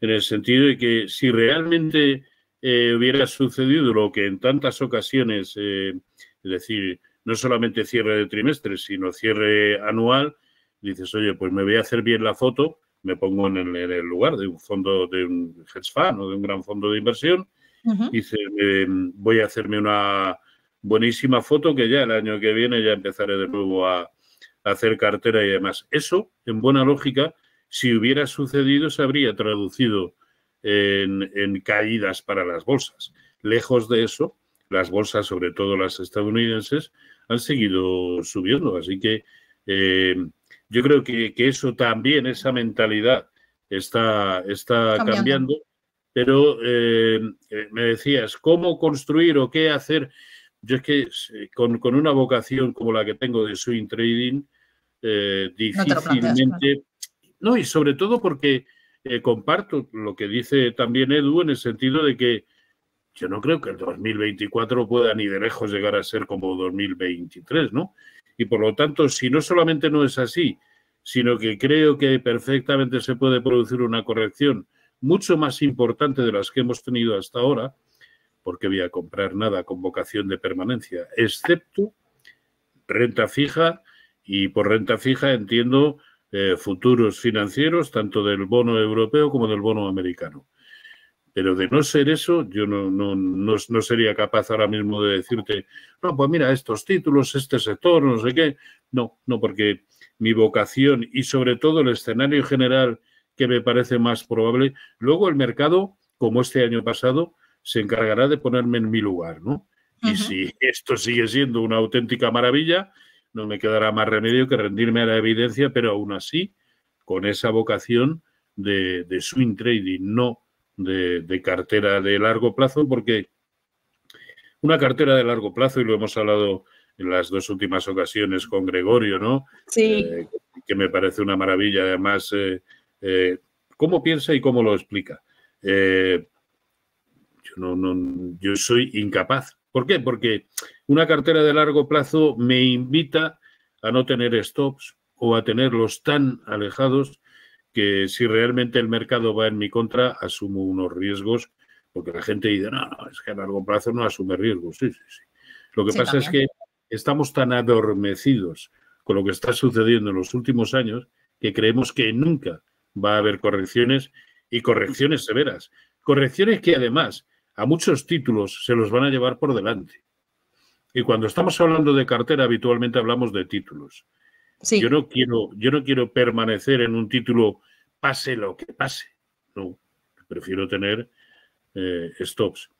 En el sentido de que si realmente eh, hubiera sucedido lo que en tantas ocasiones, eh, es decir, no solamente cierre de trimestre, sino cierre anual, dices, oye, pues me voy a hacer bien la foto, me pongo en el, lugar de un fondo, de un hedge fund o de un gran fondo de inversión, y voy a hacerme una buenísima foto que ya el año que viene ya empezaré de nuevo a, hacer cartera y demás. Eso, en buena lógica, si hubiera sucedido, se habría traducido en, caídas para las bolsas. Lejos de eso, las bolsas, sobre todo las estadounidenses, han seguido subiendo. Así que eh, yo creo que, eso también, esa mentalidad está, está cambiando. Pero eh, eh, me decías, ¿cómo construir o qué hacer? Yo es que con, con, una vocación como la que tengo de swing trading, eh, difícilmente. No, y sobre todo porque eh, comparto lo que dice también Edu en el sentido de que yo no creo que el 2024 pueda ni de lejos llegar a ser como 2023, ¿no? Y por lo tanto, si no solamente no es así, sino que creo que perfectamente se puede producir una corrección mucho más importante de las que hemos tenido hasta ahora, porque voy a comprar nada con vocación de permanencia, excepto renta fija, y por renta fija entiendo eh, futuros financieros, tanto del bono europeo como del bono americano. Pero de no ser eso, yo no, sería capaz ahora mismo de decirte, no, pues mira, estos títulos, este sector, no sé qué. No, no, porque mi vocación y sobre todo el escenario general que me parece más probable, luego el mercado, como este año pasado, se encargará de ponerme en mi lugar, ¿no? Y si esto sigue siendo una auténtica maravilla, no me quedará más remedio que rendirme a la evidencia, pero aún así, con esa vocación de, swing trading, no de, cartera de largo plazo, porque una cartera de largo plazo, y lo hemos hablado en las dos últimas ocasiones con Gregorio, ¿no? Sí. Eh, que me parece una maravilla, además, eh, eh, cómo piensa y cómo lo explica. yo, no, no, yo soy incapaz ¿Por qué? Porque una cartera de largo plazo me invita a no tener stops o a tenerlos tan alejados que si realmente el mercado va en mi contra, asumo unos riesgos, porque la gente dice, no, es que a largo plazo no asume riesgos. Sí, sí, sí. Lo que pasa es que estamos tan adormecidos con lo que está sucediendo en los últimos años que creemos que nunca va a haber correcciones y correcciones severas. Correcciones que además a muchos títulos se los van a llevar por delante. Y cuando estamos hablando de cartera, habitualmente hablamos de títulos. Yo, no quiero, yo no quiero permanecer en un título pase lo que pase. No, prefiero tener eh, stops.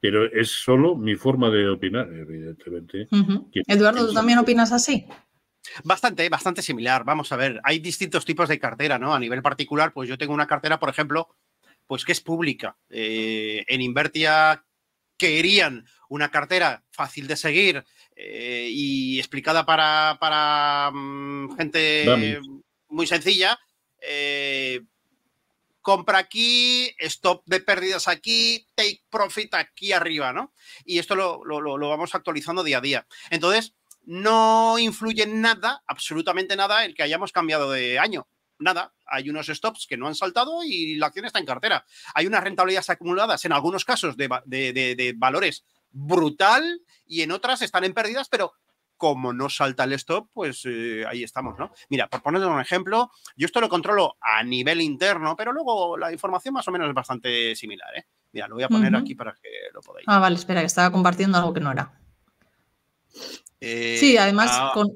Pero es solo mi forma de opinar, evidentemente. Eduardo, ¿tú también opinas así? Bastante, eh, bastante similar. Vamos a ver, hay distintos tipos de cartera, ¿no? A nivel particular, pues yo tengo una cartera, por ejemplo, pues que es pública. Eh, en Invertia querían una cartera fácil de seguir eh, y explicada para, mm, gente muy sencilla. Eh, compra aquí, stop de pérdidas aquí, take profit aquí arriba, ¿no? Y esto lo, lo vamos actualizando día a día. Entonces, no influye nada, absolutamente nada, el que hayamos cambiado de año. Nada, hay unos stops que no han saltado y la acción está en cartera. Hay unas rentabilidades acumuladas en algunos casos de, valores brutal y en otras están en pérdidas, pero como no salta el stop, pues eh, ahí estamos, ¿no? Mira, por poner un ejemplo, yo esto lo controlo a nivel interno, pero luego la información más o menos es bastante similar, ¿eh? Mira, lo voy a poner aquí para que lo podáis. Ah, vale, espera, que estaba compartiendo algo que no era. Eh, sí, además, ah, con...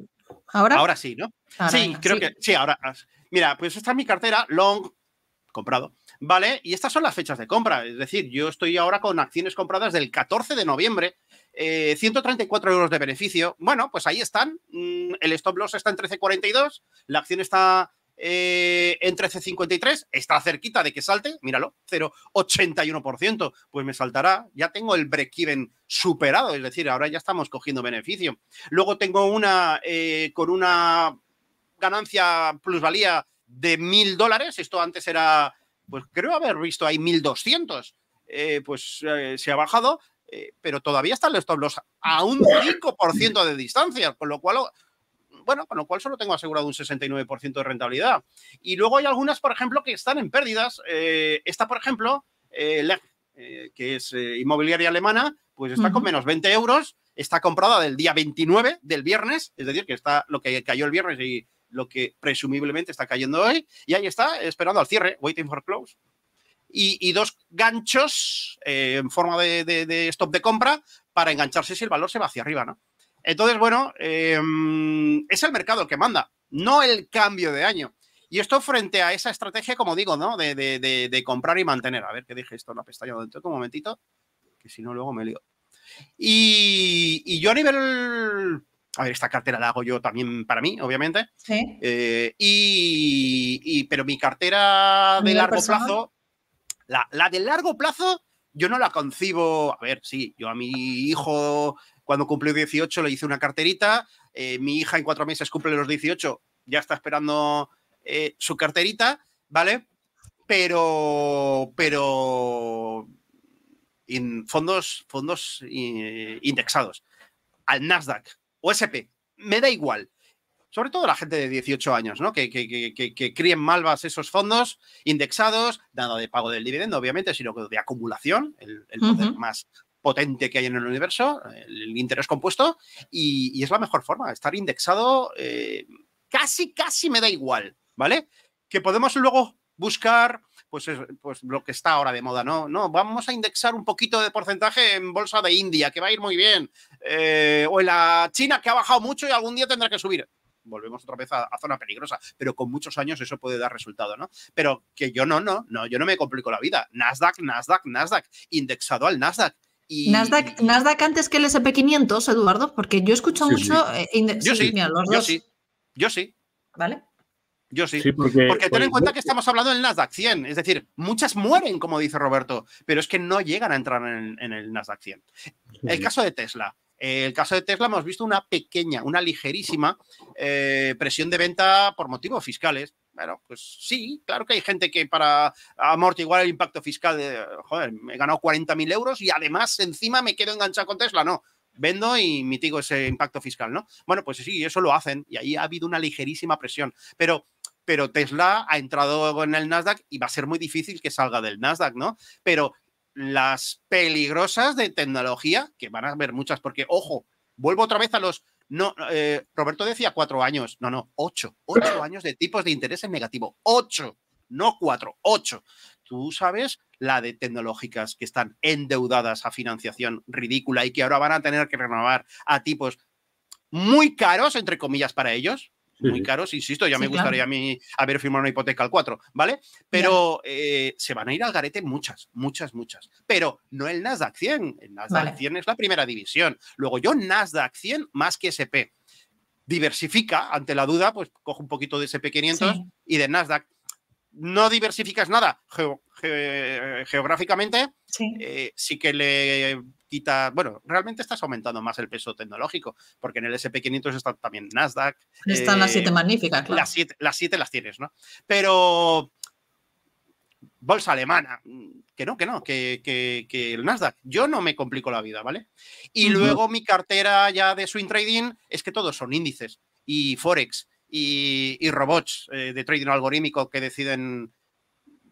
¿Ahora? ahora sí, ¿no? Ah, sí, creo que sí, ahora ah, mira, pues esta es mi cartera, long, comprado, ¿vale? Y estas son las fechas de compra. Es decir, yo estoy ahora con acciones compradas del 14 de noviembre, 134 eh, euros de beneficio. Bueno, pues ahí están. Mm, el stop loss está en 13.42, la acción está eh, en 13.53, está cerquita de que salte, míralo, 0,81%, pues me saltará, ya tengo el break-even superado, es decir, ahora ya estamos cogiendo beneficio. Luego tengo una eh, con una ganancia, plusvalía de mil dólares. Esto antes era, pues creo haber visto ahí 1200. Eh, pues eh, se ha bajado, eh, pero todavía están los stop a un 5% de distancia, con lo cual. Bueno, con lo cual solo tengo asegurado un 69% de rentabilidad. Y luego hay algunas, por ejemplo, que están en pérdidas. Eh, esta, por ejemplo, que es inmobiliaria alemana, pues está con menos 20 euros, está comprada del día 29 del viernes, es decir, que está lo que cayó el viernes y, lo que presumiblemente está cayendo hoy, y ahí está, esperando al cierre, waiting for close. Y, dos ganchos eh, en forma de, stop de compra para engancharse si el valor se va hacia arriba, ¿no? Entonces, bueno, em, es el mercado el que manda, no el cambio de año. Y esto frente a esa estrategia, como digo, ¿no? De, comprar y mantener. A ver, qué dije esto en la pestaña dentro un momentito, que si no luego me lío. y yo a nivel a ver, esta cartera la hago yo también para mí, obviamente. Sí. Eh, y, pero mi cartera de largo plazo, la, de largo plazo, yo no la concibo. A ver, sí, yo a mi hijo cuando cumplió 18 le hice una carterita. Eh, mi hija en cuatro meses cumple los 18, ya está esperando eh, su carterita, ¿vale? Pero, pero, en fondos, fondos indexados. Al Nasdaq, Osp, me da igual. Sobre todo la gente de 18 años, ¿no? Que, críen malvas esos fondos indexados, dado de pago del dividendo, obviamente, sino de acumulación, el, poder más potente que hay en el universo, el interés compuesto, y, es la mejor forma. Estar indexado eh, casi, casi me da igual, ¿vale? Que podemos luego buscar pues, pues lo que está ahora de moda, ¿no? No, vamos a indexar un poquito de porcentaje en bolsa de India, que va a ir muy bien, eh, o en la China, que ha bajado mucho y algún día tendrá que subir volvemos otra vez a, zona peligrosa, pero con muchos años eso puede dar resultado, ¿no? Pero que yo no, no, no, yo no me complico la vida. Nasdaq, Nasdaq, Nasdaq, indexado al Nasdaq. Y... Nasdaq, Nasdaq antes que el SP500, Eduardo, porque yo escucho mucho. Eh, yo, sí, yo sí, yo sí. ¿Vale? Yo sí. porque, ten en cuenta que estamos hablando del Nasdaq 100. Es decir, muchas mueren, como dice Roberto, pero es que no llegan a entrar en, el Nasdaq 100. El caso de Tesla. El caso de Tesla hemos visto una pequeña, una ligerísima eh, presión de venta por motivos fiscales. Bueno, pues sí, claro que hay gente que para amortiguar el impacto fiscal de, joder, me ganó ganado 40.000 euros y además encima me quedo enganchado con Tesla. No, vendo y mitigo ese impacto fiscal, ¿no? Bueno, pues sí, eso lo hacen y ahí ha habido una ligerísima presión. Pero pero Tesla ha entrado en el Nasdaq y va a ser muy difícil que salga del Nasdaq, ¿no? Pero las peligrosas de tecnología, que van a haber muchas, porque, ojo, vuelvo otra vez a los... No, eh, Roberto decía cuatro años, no, no, ocho, ocho años de tipos de interés en negativo, ocho, no cuatro, ocho. Tú sabes la de tecnológicas que están endeudadas a financiación ridícula y que ahora van a tener que renovar a tipos muy caros, entre comillas, para ellos, muy caros, insisto, ya me gustaría a mí haber firmado una hipoteca al 4, ¿vale? Pero eh, se van a ir al garete muchas, muchas, muchas. Pero no el Nasdaq 100, el Nasdaq 100 es la primera división. Luego yo Nasdaq 100 más que SP. Diversifica ante la duda, pues cojo un poquito de SP500 y de Nasdaq no diversificas nada geográficamente, sí. Eh, sí que le quitas, bueno, realmente estás aumentando más el peso tecnológico, porque en el SP500 está también Nasdaq. Están las siete eh, magníficas, claro. Las siete, las las tienes, ¿no? Pero bolsa alemana, que no, que no, que, el Nasdaq. Yo no me complico la vida, ¿vale? Y luego mi cartera ya de swing trading es que todos son índices y forex y, robots eh, de trading algorítmico que deciden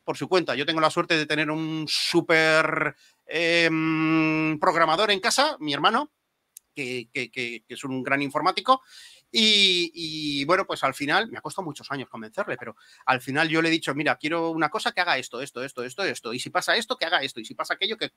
por su cuenta. Yo tengo la suerte de tener un súper em, programador en casa, mi hermano, que, es un gran informático, y, y, bueno, pues al final, me ha costado muchos años convencerle, pero al final yo le he dicho, mira, quiero una cosa que haga esto, esto, esto, esto, esto, y si pasa esto, que haga esto, y si pasa aquello, que...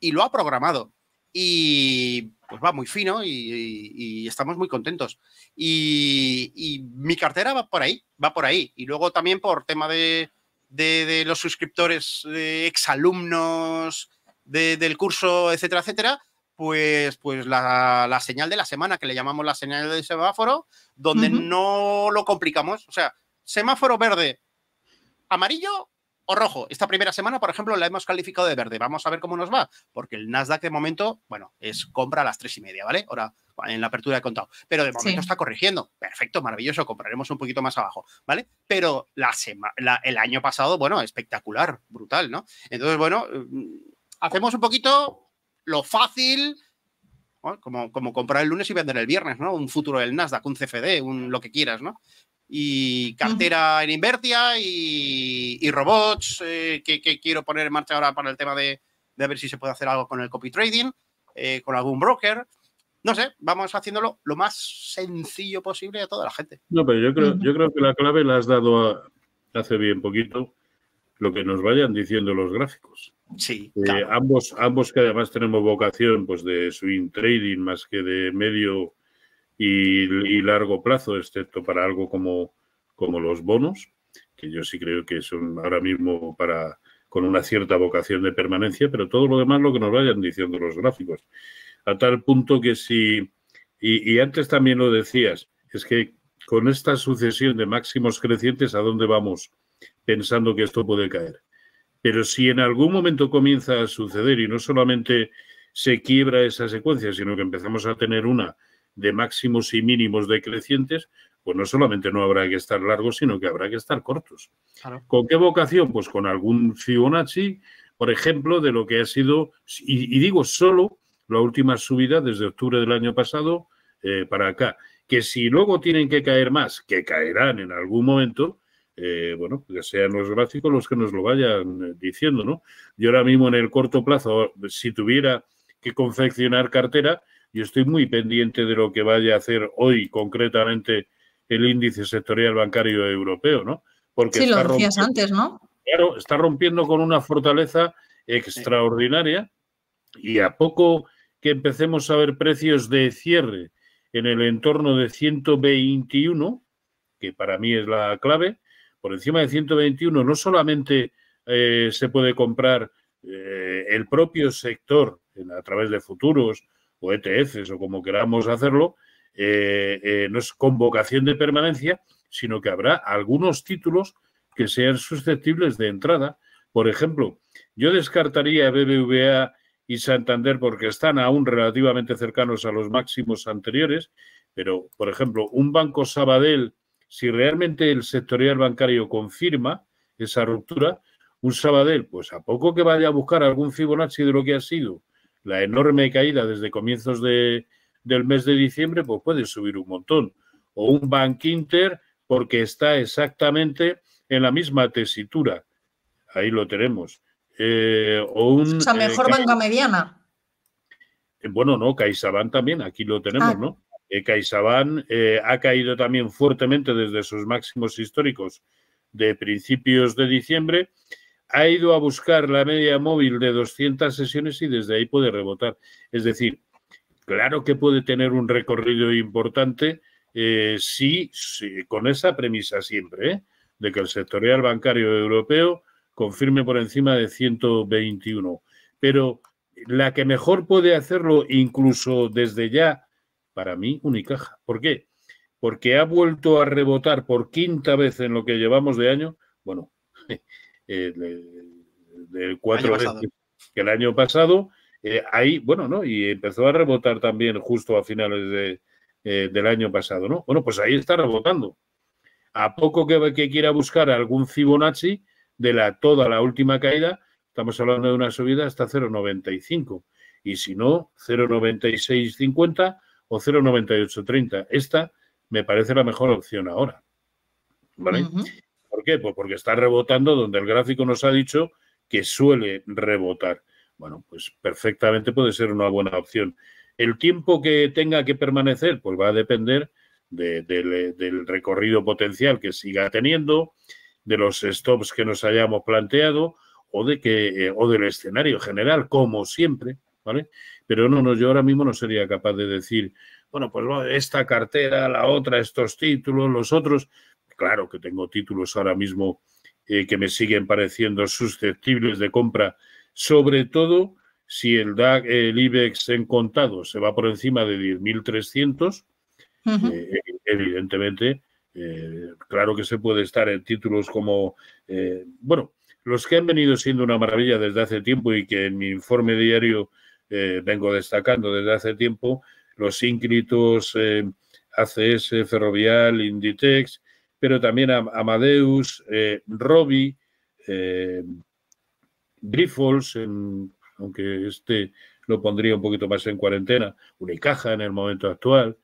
Y lo ha programado y pues va muy fino y, estamos muy contentos. Y, mi cartera va por ahí, va por ahí. Y luego también por tema de, de, los suscriptores, de exalumnos del curso, etcétera, etcétera, pues, pues la, señal de la semana, que le llamamos la señal del semáforo, donde no lo complicamos. O sea, semáforo verde, amarillo, o rojo. Esta primera semana, por ejemplo, la hemos calificado de verde. Vamos a ver cómo nos va, porque el Nasdaq de momento, bueno, es compra a las tres y media, ¿vale? Ahora en la apertura he contado, pero de momento está corrigiendo. Perfecto, maravilloso, compraremos un poquito más abajo, ¿vale? Pero la el año pasado, bueno, espectacular, brutal, ¿no? Entonces, bueno, mm, hacemos un poquito lo fácil, como, como, comprar el lunes y vender el viernes, ¿no? Un futuro del Nasdaq, un CFD, un lo que quieras, ¿no? y cartera en Invertia y, robots eh, que, quiero poner en marcha ahora para el tema de, de ver si se puede hacer algo con el copy trading, eh, con algún broker. No sé, vamos haciéndolo lo más sencillo posible a toda la gente. No, pero yo creo, yo creo que la clave la has dado hace bien poquito, lo que nos vayan diciendo los gráficos. Sí. Eh, ambos, ambos que además tenemos vocación pues, de swing trading más que de medio y, largo plazo, excepto para algo como, como los bonos, que yo sí creo que son ahora mismo para con una cierta vocación de permanencia, pero todo lo demás lo que nos vayan diciendo los gráficos. A tal punto que si, y antes también lo decías, es que con esta sucesión de máximos crecientes, ¿a dónde vamos pensando que esto puede caer? Pero si en algún momento comienza a suceder y no solamente se quiebra esa secuencia, sino que empezamos a tener una de máximos y mínimos decrecientes, pues no solamente no habrá que estar largos, sino que habrá que estar cortos. ¿Con qué vocación? Pues con algún Fibonacci, por ejemplo, de lo que ha sido, y, digo solo, la última subida desde octubre del año pasado eh, para acá. Que si luego tienen que caer más, que caerán en algún momento, eh, bueno, que sean los gráficos los que nos lo vayan eh, diciendo, ¿no? Yo ahora mismo en el corto plazo, si tuviera que confeccionar cartera, y estoy muy pendiente de lo que vaya a hacer hoy concretamente el índice sectorial bancario europeo, ¿no? Porque sí, lo decías antes, ¿no? Claro, está rompiendo con una fortaleza extraordinaria y a poco que empecemos a ver precios de cierre en el entorno de 121, que para mí es la clave, por encima de 121 no solamente eh, se puede comprar eh, el propio sector a través de futuros o ETFs o como queramos hacerlo, eh, eh, no es convocación de permanencia, sino que habrá algunos títulos que sean susceptibles de entrada. Por ejemplo, yo descartaría BBVA y Santander porque están aún relativamente cercanos a los máximos anteriores, pero, por ejemplo, un banco Sabadell, si realmente el sectorial bancario confirma esa ruptura, un Sabadell, pues a poco que vaya a buscar algún Fibonacci de lo que ha sido la enorme caída desde comienzos de, del mes de diciembre, pues puede subir un montón. O un Bank Inter, porque está exactamente en la misma tesitura. Ahí lo tenemos. Eh, o, un, mejor eh, mediana. Eh, bueno, no, CaixaBank también, aquí lo tenemos, ah. ¿no? CaixaBank ha caído también fuertemente desde sus máximos históricos de principios de diciembre ha ido a buscar la media móvil de 200 sesiones y desde ahí puede rebotar. Es decir, claro que puede tener un recorrido importante eh, sí, con esa premisa siempre, ¿eh? de que el sectorial bancario europeo confirme por encima de 121. Pero la que mejor puede hacerlo incluso desde ya, para mí, Unicaja. ¿Por qué? Porque ha vuelto a rebotar por quinta vez en lo que llevamos de año. Bueno, eh, del 4 que el año pasado. Eh, ahí, bueno, ¿no? Y empezó a rebotar también justo a finales de, eh, del año pasado, ¿no? Bueno, pues ahí está rebotando. A poco que, que, quiera buscar algún Fibonacci de la, toda la última caída, estamos hablando de una subida hasta 0,95. Y si no, 0,9650 o 0,9830. Esta me parece la mejor opción ahora. ¿Vale? ¿Por qué? Pues porque está rebotando donde el gráfico nos ha dicho que suele rebotar. Bueno, pues perfectamente puede ser una buena opción. El tiempo que tenga que permanecer, pues va a depender del recorrido potencial que siga teniendo, de los stops que nos hayamos planteado o, de que, eh, o del escenario general, como siempre, ¿vale? Pero no, no, yo ahora mismo no sería capaz de decir, bueno, pues esta cartera, la otra, estos títulos, los otros claro que tengo títulos ahora mismo eh, que me siguen pareciendo susceptibles de compra, sobre todo si el, DAC, el IBEX en contado se va por encima de 10.300, eh, evidentemente, eh, claro que se puede estar en títulos como, bueno, los que han venido siendo una maravilla desde hace tiempo y que en mi informe diario vengo destacando desde hace tiempo, los ínclitos ACS Ferrovial, Inditex, pero también a Amadeus, eh, Robbie, eh, aunque este lo pondría un poquito más en cuarentena, Unicaja en el momento actual.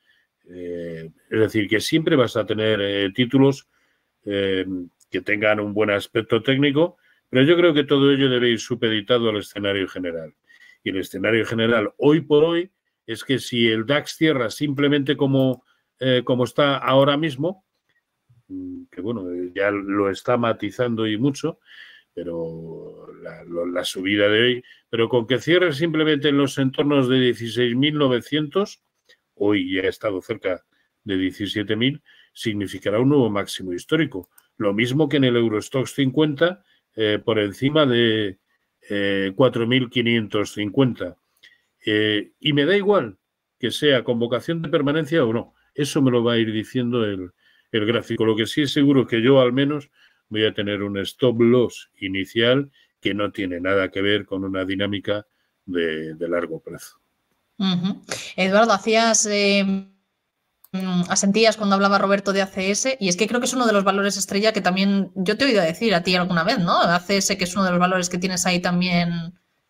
Eh, es decir, que siempre vas a tener eh, títulos que tengan un buen aspecto técnico, pero yo creo que todo ello debe ir supeditado al escenario general. Y el escenario general hoy por hoy es que si el DAX cierra simplemente como, como está ahora mismo, Mm, que bueno, eh, ya lo está matizando y mucho, pero la, subida de hoy, pero con que cierre simplemente en los entornos de 16.900, hoy ya ha estado cerca de 17.000, significará un nuevo máximo histórico. Lo mismo que en el Eurostox 50, eh, por encima de 4.550. Eh, y me da igual que sea convocación de permanencia o no. Eso me lo va a ir diciendo el, el gráfico. Lo que sí es seguro es que yo al menos voy a tener un stop loss inicial que no tiene nada que ver con una dinámica de, largo plazo. Eduardo, hacías... Em, asentías cuando hablaba Roberto de ACS y es que creo que es uno de los valores estrella que también yo te he oído decir a ti alguna vez, ¿no? ACS que es uno de los valores que tienes ahí también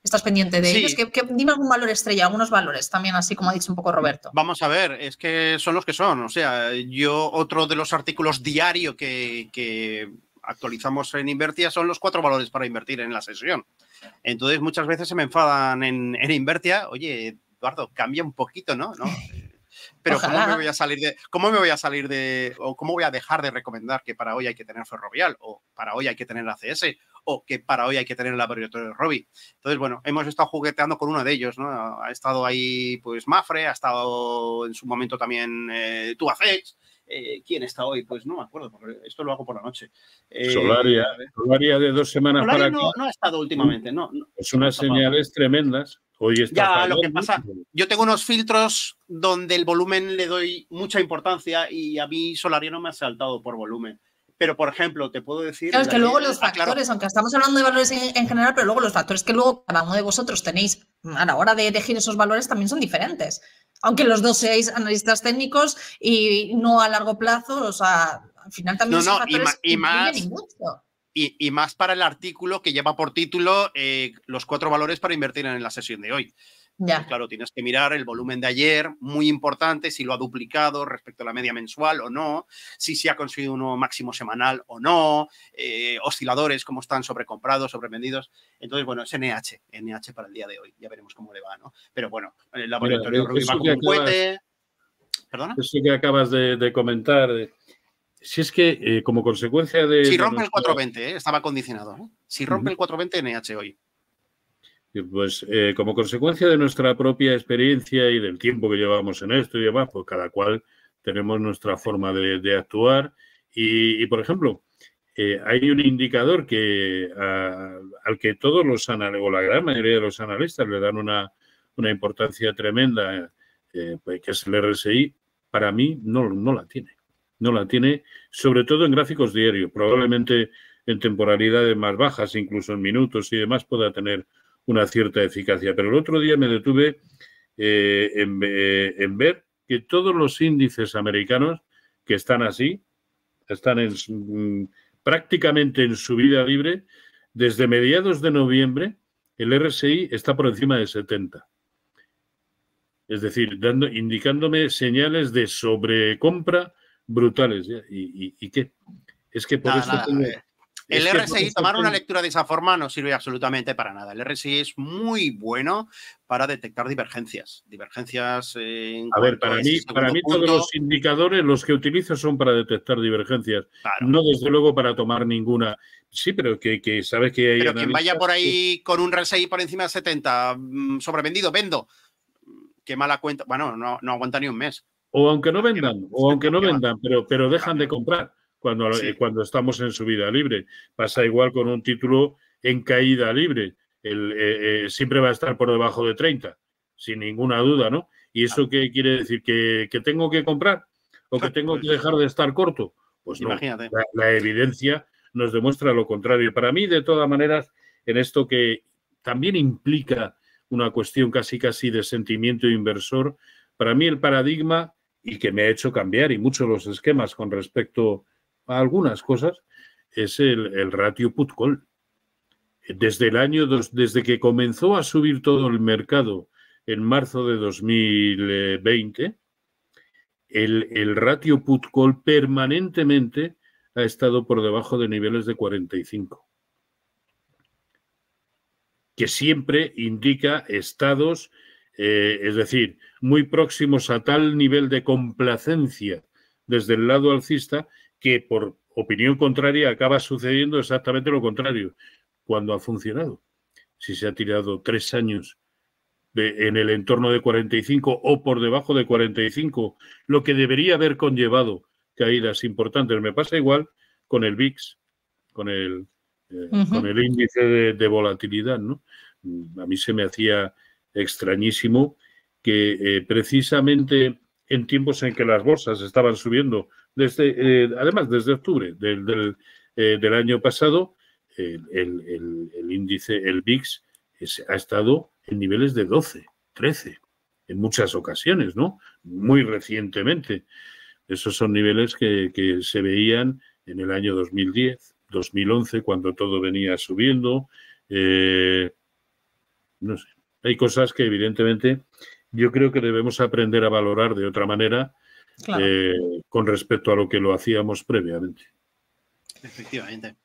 ¿Estás pendiente de ellos? que dime algún valor estrella, algunos valores también, así como ha dicho un poco Roberto. Vamos a ver, es que son los que son. O sea, yo otro de los artículos diario que, actualizamos en Invertia son los cuatro valores para invertir en la sesión. Entonces, muchas veces se me enfadan en, Invertia, oye, Eduardo, cambia un poquito, ¿no? Pero ¿cómo me voy a salir de, cómo me voy a salir de, o cómo voy a dejar de recomendar que para hoy hay que tener ferrovial, o para hoy hay que tener ACS, o que para hoy hay que tener el laboratorio de Robbie. Entonces, bueno, hemos estado jugueteando con uno de ellos, ¿no? Ha estado ahí, pues, Mafre, ha estado en su momento también eh, Tuafex. Eh, ¿Quién está hoy? Pues no me acuerdo, porque esto lo hago por la noche. Eh, Solaria, Solaria de dos semanas para no, no, ha estado últimamente, no. es unas señales tremendas. Hoy está ya, lo que pasa, yo tengo unos filtros donde el volumen le doy mucha importancia y a mí Solaria no me ha saltado por volumen. Pero, por ejemplo, te puedo decir... es que luego los ah, factores, aunque estamos hablando de valores en, general, pero luego los factores que luego cada uno de vosotros tenéis a la hora de elegir esos valores también son diferentes. Aunque los dos seáis analistas técnicos y no a largo plazo, o sea, al final también son factores y, más, mucho. Y, más para el artículo que lleva por título eh, los cuatro valores para invertir en la sesión de hoy claro, tienes que mirar el volumen de ayer, muy importante, si lo ha duplicado respecto a la media mensual o no, si se ha conseguido un máximo semanal o no, eh, osciladores, cómo están sobrecomprados, sobrevendidos. Entonces, bueno, es NH, NH para el día de hoy. Ya veremos cómo le va, ¿no? Pero bueno, el laboratorio va como un cohete. ¿Perdona? Eso que acabas de, comentar. Si es que eh, como consecuencia de... Si rompe el 420, eh, estaba condicionado. Si rompe el 420 NH hoy. Pues eh, como consecuencia de nuestra propia experiencia y del tiempo que llevamos en esto y demás, pues cada cual tenemos nuestra forma de, actuar. Y, por ejemplo, eh, hay un indicador que al que todos los analistas, o la gran mayoría de los analistas le dan una, importancia tremenda, eh, pues, que es el RSI, para mí no, no la tiene. No la tiene, sobre todo en gráficos diarios, probablemente en temporalidades más bajas, incluso en minutos y demás, pueda tener una cierta eficacia. Pero el otro día me detuve eh, eh, en, ver que todos los índices americanos que están así, están en, mm, prácticamente en subida libre, desde mediados de noviembre el RSI está por encima de 70. Es decir, dando, indicándome señales de sobrecompra brutales. ¿Y, qué? Es que por eso eh. El RSI, tomar una lectura de esa forma no sirve absolutamente para nada. El RSI es muy bueno para detectar divergencias. Divergencias eh, en A ver, para mí, para mí todos los indicadores los que utilizo son para detectar divergencias. No desde luego para tomar ninguna. Sí, pero que, sabes que hay. Pero quien vaya por ahí con un RSI por encima de 70, mm, sobrevendido, vendo. Mm, qué mala cuenta. Bueno, no, no aguanta ni un mes. O aunque no vendan, o aunque no vendan, pero, pero dejan de comprar. Eh, cuando, estamos en subida libre. Pasa igual con un título en caída libre. El, eh, eh, siempre va a estar por debajo de 30, sin ninguna duda, ¿no? ¿Y eso qué quiere decir? ¿Que, tengo que comprar o que tengo que pues. dejar de estar corto? Pues no, La, evidencia nos demuestra lo contrario. Para mí, de todas maneras, en esto que también implica una cuestión casi casi de sentimiento inversor, para mí el paradigma, y que me ha hecho cambiar y muchos los esquemas con respecto algunas cosas es el, el ratio put-call. Desde el año, desde que comenzó a subir todo el mercado en marzo de 2020, el, el ratio put-call permanentemente ha estado por debajo de niveles de 45, que siempre indica estados, eh, es decir, muy próximos a tal nivel de complacencia desde el lado alcista que por opinión contraria acaba sucediendo exactamente lo contrario, cuando ha funcionado. Si se ha tirado tres años en el entorno de 45 o por debajo de 45, lo que debería haber conllevado caídas importantes. Me pasa igual con el VIX, con el, eh, con el índice de, volatilidad. Mm, a mí se me hacía extrañísimo que eh, precisamente en tiempos en que las bolsas estaban subiendo desde, eh, además, desde octubre del, del, eh, año pasado, el, el, índice, el VIX, eh, ha estado en niveles de 12, 13, en muchas ocasiones, ¿no? Muy recientemente. Esos son niveles que, que se veían en el año 2010, 2011, cuando todo venía subiendo. no sé. Hay cosas que evidentemente yo creo que debemos aprender a valorar de otra manera eh, con respecto a lo que lo hacíamos previamente. Efectivamente.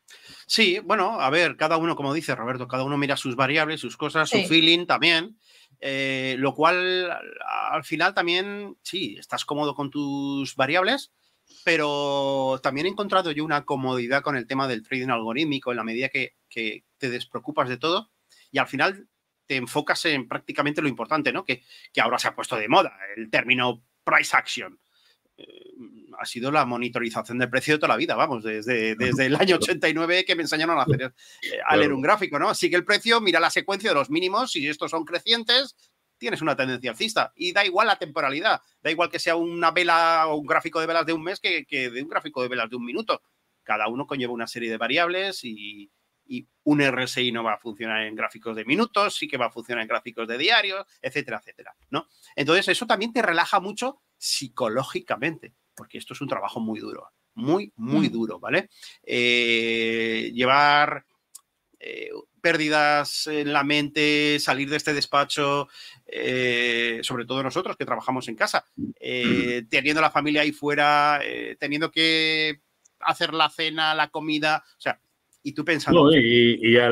Sí, bueno, a ver, cada uno, como dice Roberto, cada uno mira sus variables, sus cosas, su feeling también. Eh, lo cual al final también, sí, estás cómodo con tus variables, pero también he encontrado yo una comodidad con el tema del trading algorítmico en la medida que, te despreocupas de todo y al final te enfocas en prácticamente lo importante, ¿no? Que, que ahora se ha puesto de moda, el término price action ha sido la monitorización del precio de toda la vida, vamos, desde, desde el año 89 que me enseñaron a, hacer, eh, a leer un gráfico, ¿no? Así que el precio, mira la secuencia de los mínimos, si estos son crecientes, tienes una tendencia alcista. Y da igual la temporalidad, da igual que sea una vela o un gráfico de velas de un mes que, que de un gráfico de velas de un minuto. Cada uno conlleva una serie de variables y, y un RSI no va a funcionar en gráficos de minutos, sí que va a funcionar en gráficos de diarios, etcétera, etcétera, ¿no? Entonces, eso también te relaja mucho psicológicamente, porque esto es un trabajo muy duro, muy, muy mm. duro, ¿vale? Eh, llevar eh, pérdidas en la mente, salir de este despacho, eh, sobre todo nosotros que trabajamos en casa, mm. teniendo la familia ahí fuera, teniendo que hacer la cena, la comida, o sea, y tú pensando, y, a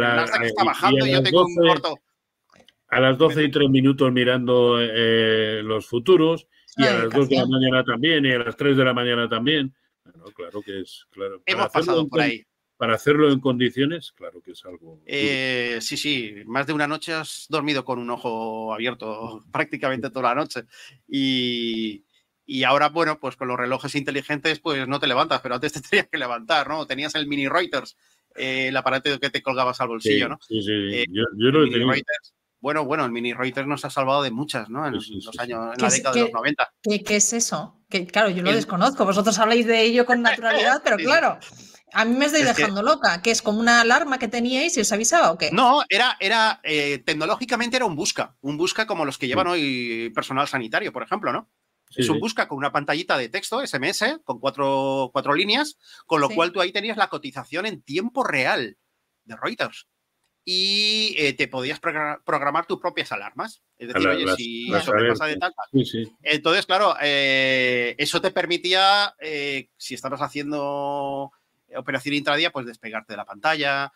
A las 12 y 3 minutos mirando los futuros y a las 2 de la mañana también, y a las 3 de la mañana también. Bueno, claro que es, Hemos pasado por ahí. Para hacerlo en condiciones, claro que es algo. Eh, sí, sí, más de una noche has dormido con un ojo abierto prácticamente toda la noche. Y, ahora, bueno, pues con los relojes inteligentes, pues no te levantas, pero antes te tenías que levantar, ¿no? Tenías el mini Reuters, eh, el aparato que te colgabas al bolsillo, ¿no? Sí, sí, eh, yo, yo, lo he bueno, bueno, el mini Reuters nos ha salvado de muchas, ¿no? En los años, en la década de los 90. ¿qué, es eso? Que claro, yo lo desconozco. Vosotros habláis de ello con naturalidad, pero claro. A mí me estáis dejando loca, que es como una alarma que teníais y os avisaba o qué. No, era, era eh, tecnológicamente era un busca, un busca como los que llevan mm. hoy personal sanitario, por ejemplo, ¿no? es un busca con una pantallita de texto, SMS, con cuatro, cuatro líneas, con lo cual tú ahí tenías la cotización en tiempo real de Reuters y eh, te podías programar tus propias alarmas. Es decir, oye, si eso te pasa de tal. Entonces, claro, eh, eso te permitía, eh, si estabas haciendo operación intradía, pues despegarte de la pantalla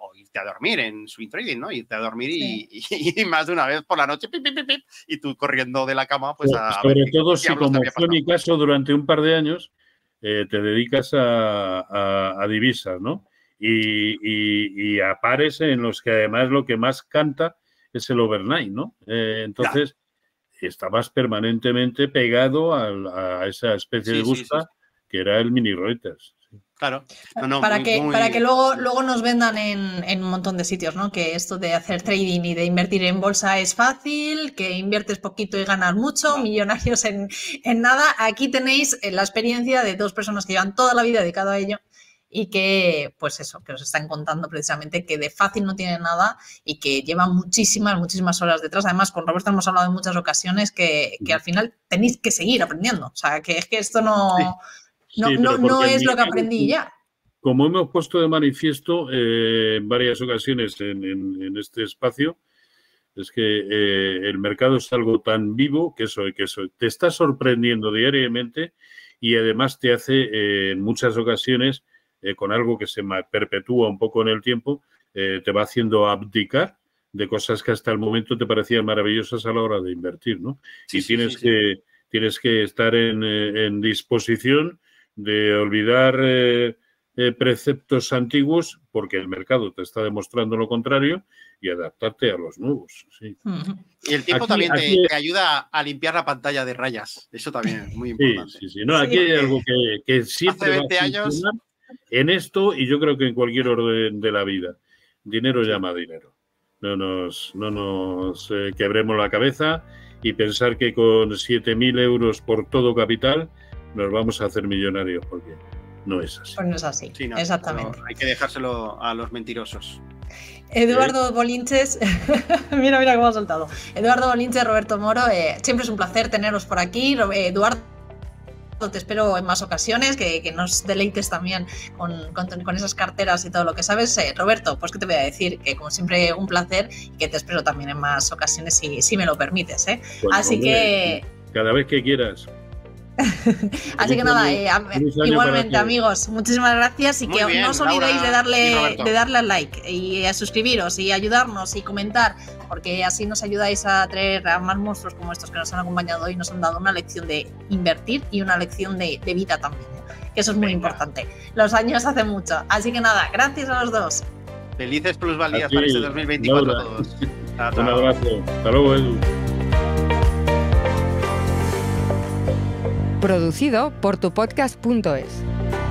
o irte a dormir en swing trading, ¿no? Irte a dormir y, más de una vez por la noche, y tú corriendo de la cama, pues, a. Sobre todo si, como fue mi caso, durante un par de años te dedicas a, a divisas, ¿no? y, y, en los que además lo que más canta es el overnight, ¿no? Eh, entonces, estabas permanentemente pegado a, esa especie de gusta que era el mini Reuters. Claro. Ah, para, que, para que luego, luego nos vendan en, un montón de sitios, ¿no? Que esto de hacer trading y de invertir en bolsa es fácil, que inviertes poquito y ganas mucho, millonarios en, en nada. Aquí tenéis eh, la experiencia de dos personas que llevan toda la vida dedicado a ello y que, pues eso, que os están contando precisamente que de fácil no tiene nada y que lleva muchísimas, muchísimas horas detrás. Además, con Roberto hemos hablado en muchas ocasiones que, al final tenéis que seguir aprendiendo. O sea, que es que esto no, es lo que aprendí ya. Como hemos puesto de manifiesto eh, en varias ocasiones en, este espacio, es que eh, el mercado es algo tan vivo que eso, que eso te está sorprendiendo diariamente y además te hace eh, en muchas ocasiones eh, con algo que se perpetúa un poco en el tiempo, eh, te va haciendo abdicar de cosas que hasta el momento te parecían maravillosas a la hora de invertir, ¿no? y tienes, que, tienes que estar en, eh, disposición de olvidar preceptos antiguos porque el mercado te está demostrando lo contrario y adaptarte a los nuevos. Y el tiempo también te, ayuda a limpiar la pantalla de rayas. Eso también es muy importante. Sí, sí, aquí algo que, que Hace 20 años en esto y yo creo que en cualquier orden de la vida. Dinero llama dinero. No nos, nos eh, quebremos la cabeza y pensar que con 7.000 euros por todo capital nos vamos a hacer millonarios, porque no es así. Pues no es así, exactamente. hay que dejárselo a los mentirosos. Eduardo Bolinches, mira, mira cómo ha soltado. Eduardo Bolinches, Roberto Moro, eh, siempre es un placer teneros por aquí. Eh, Eduardo te espero en más ocasiones, que, que nos deleites también con, esas carteras y todo lo que sabes. Eh, Roberto, pues que te voy a decir, que como siempre un placer y que te espero también en más ocasiones si, si me lo permites. ¿eh? Así que... Cada vez que quieras. Así que nada, eh, igualmente amigos, muchísimas gracias y que no os olvidéis de darle, de darle al like y a suscribiros y ayudarnos y comentar, porque así nos ayudáis a traer a más monstruos como estos que nos han acompañado y nos han dado una lección de invertir y una lección de, vida también, ¿eh? que eso es muy importante. Los años hacen mucho, así que nada, gracias a los dos. Felices plusvalías para este 2024 a todos. Un abrazo, hasta luego Edu. Producido por tupodcast.es.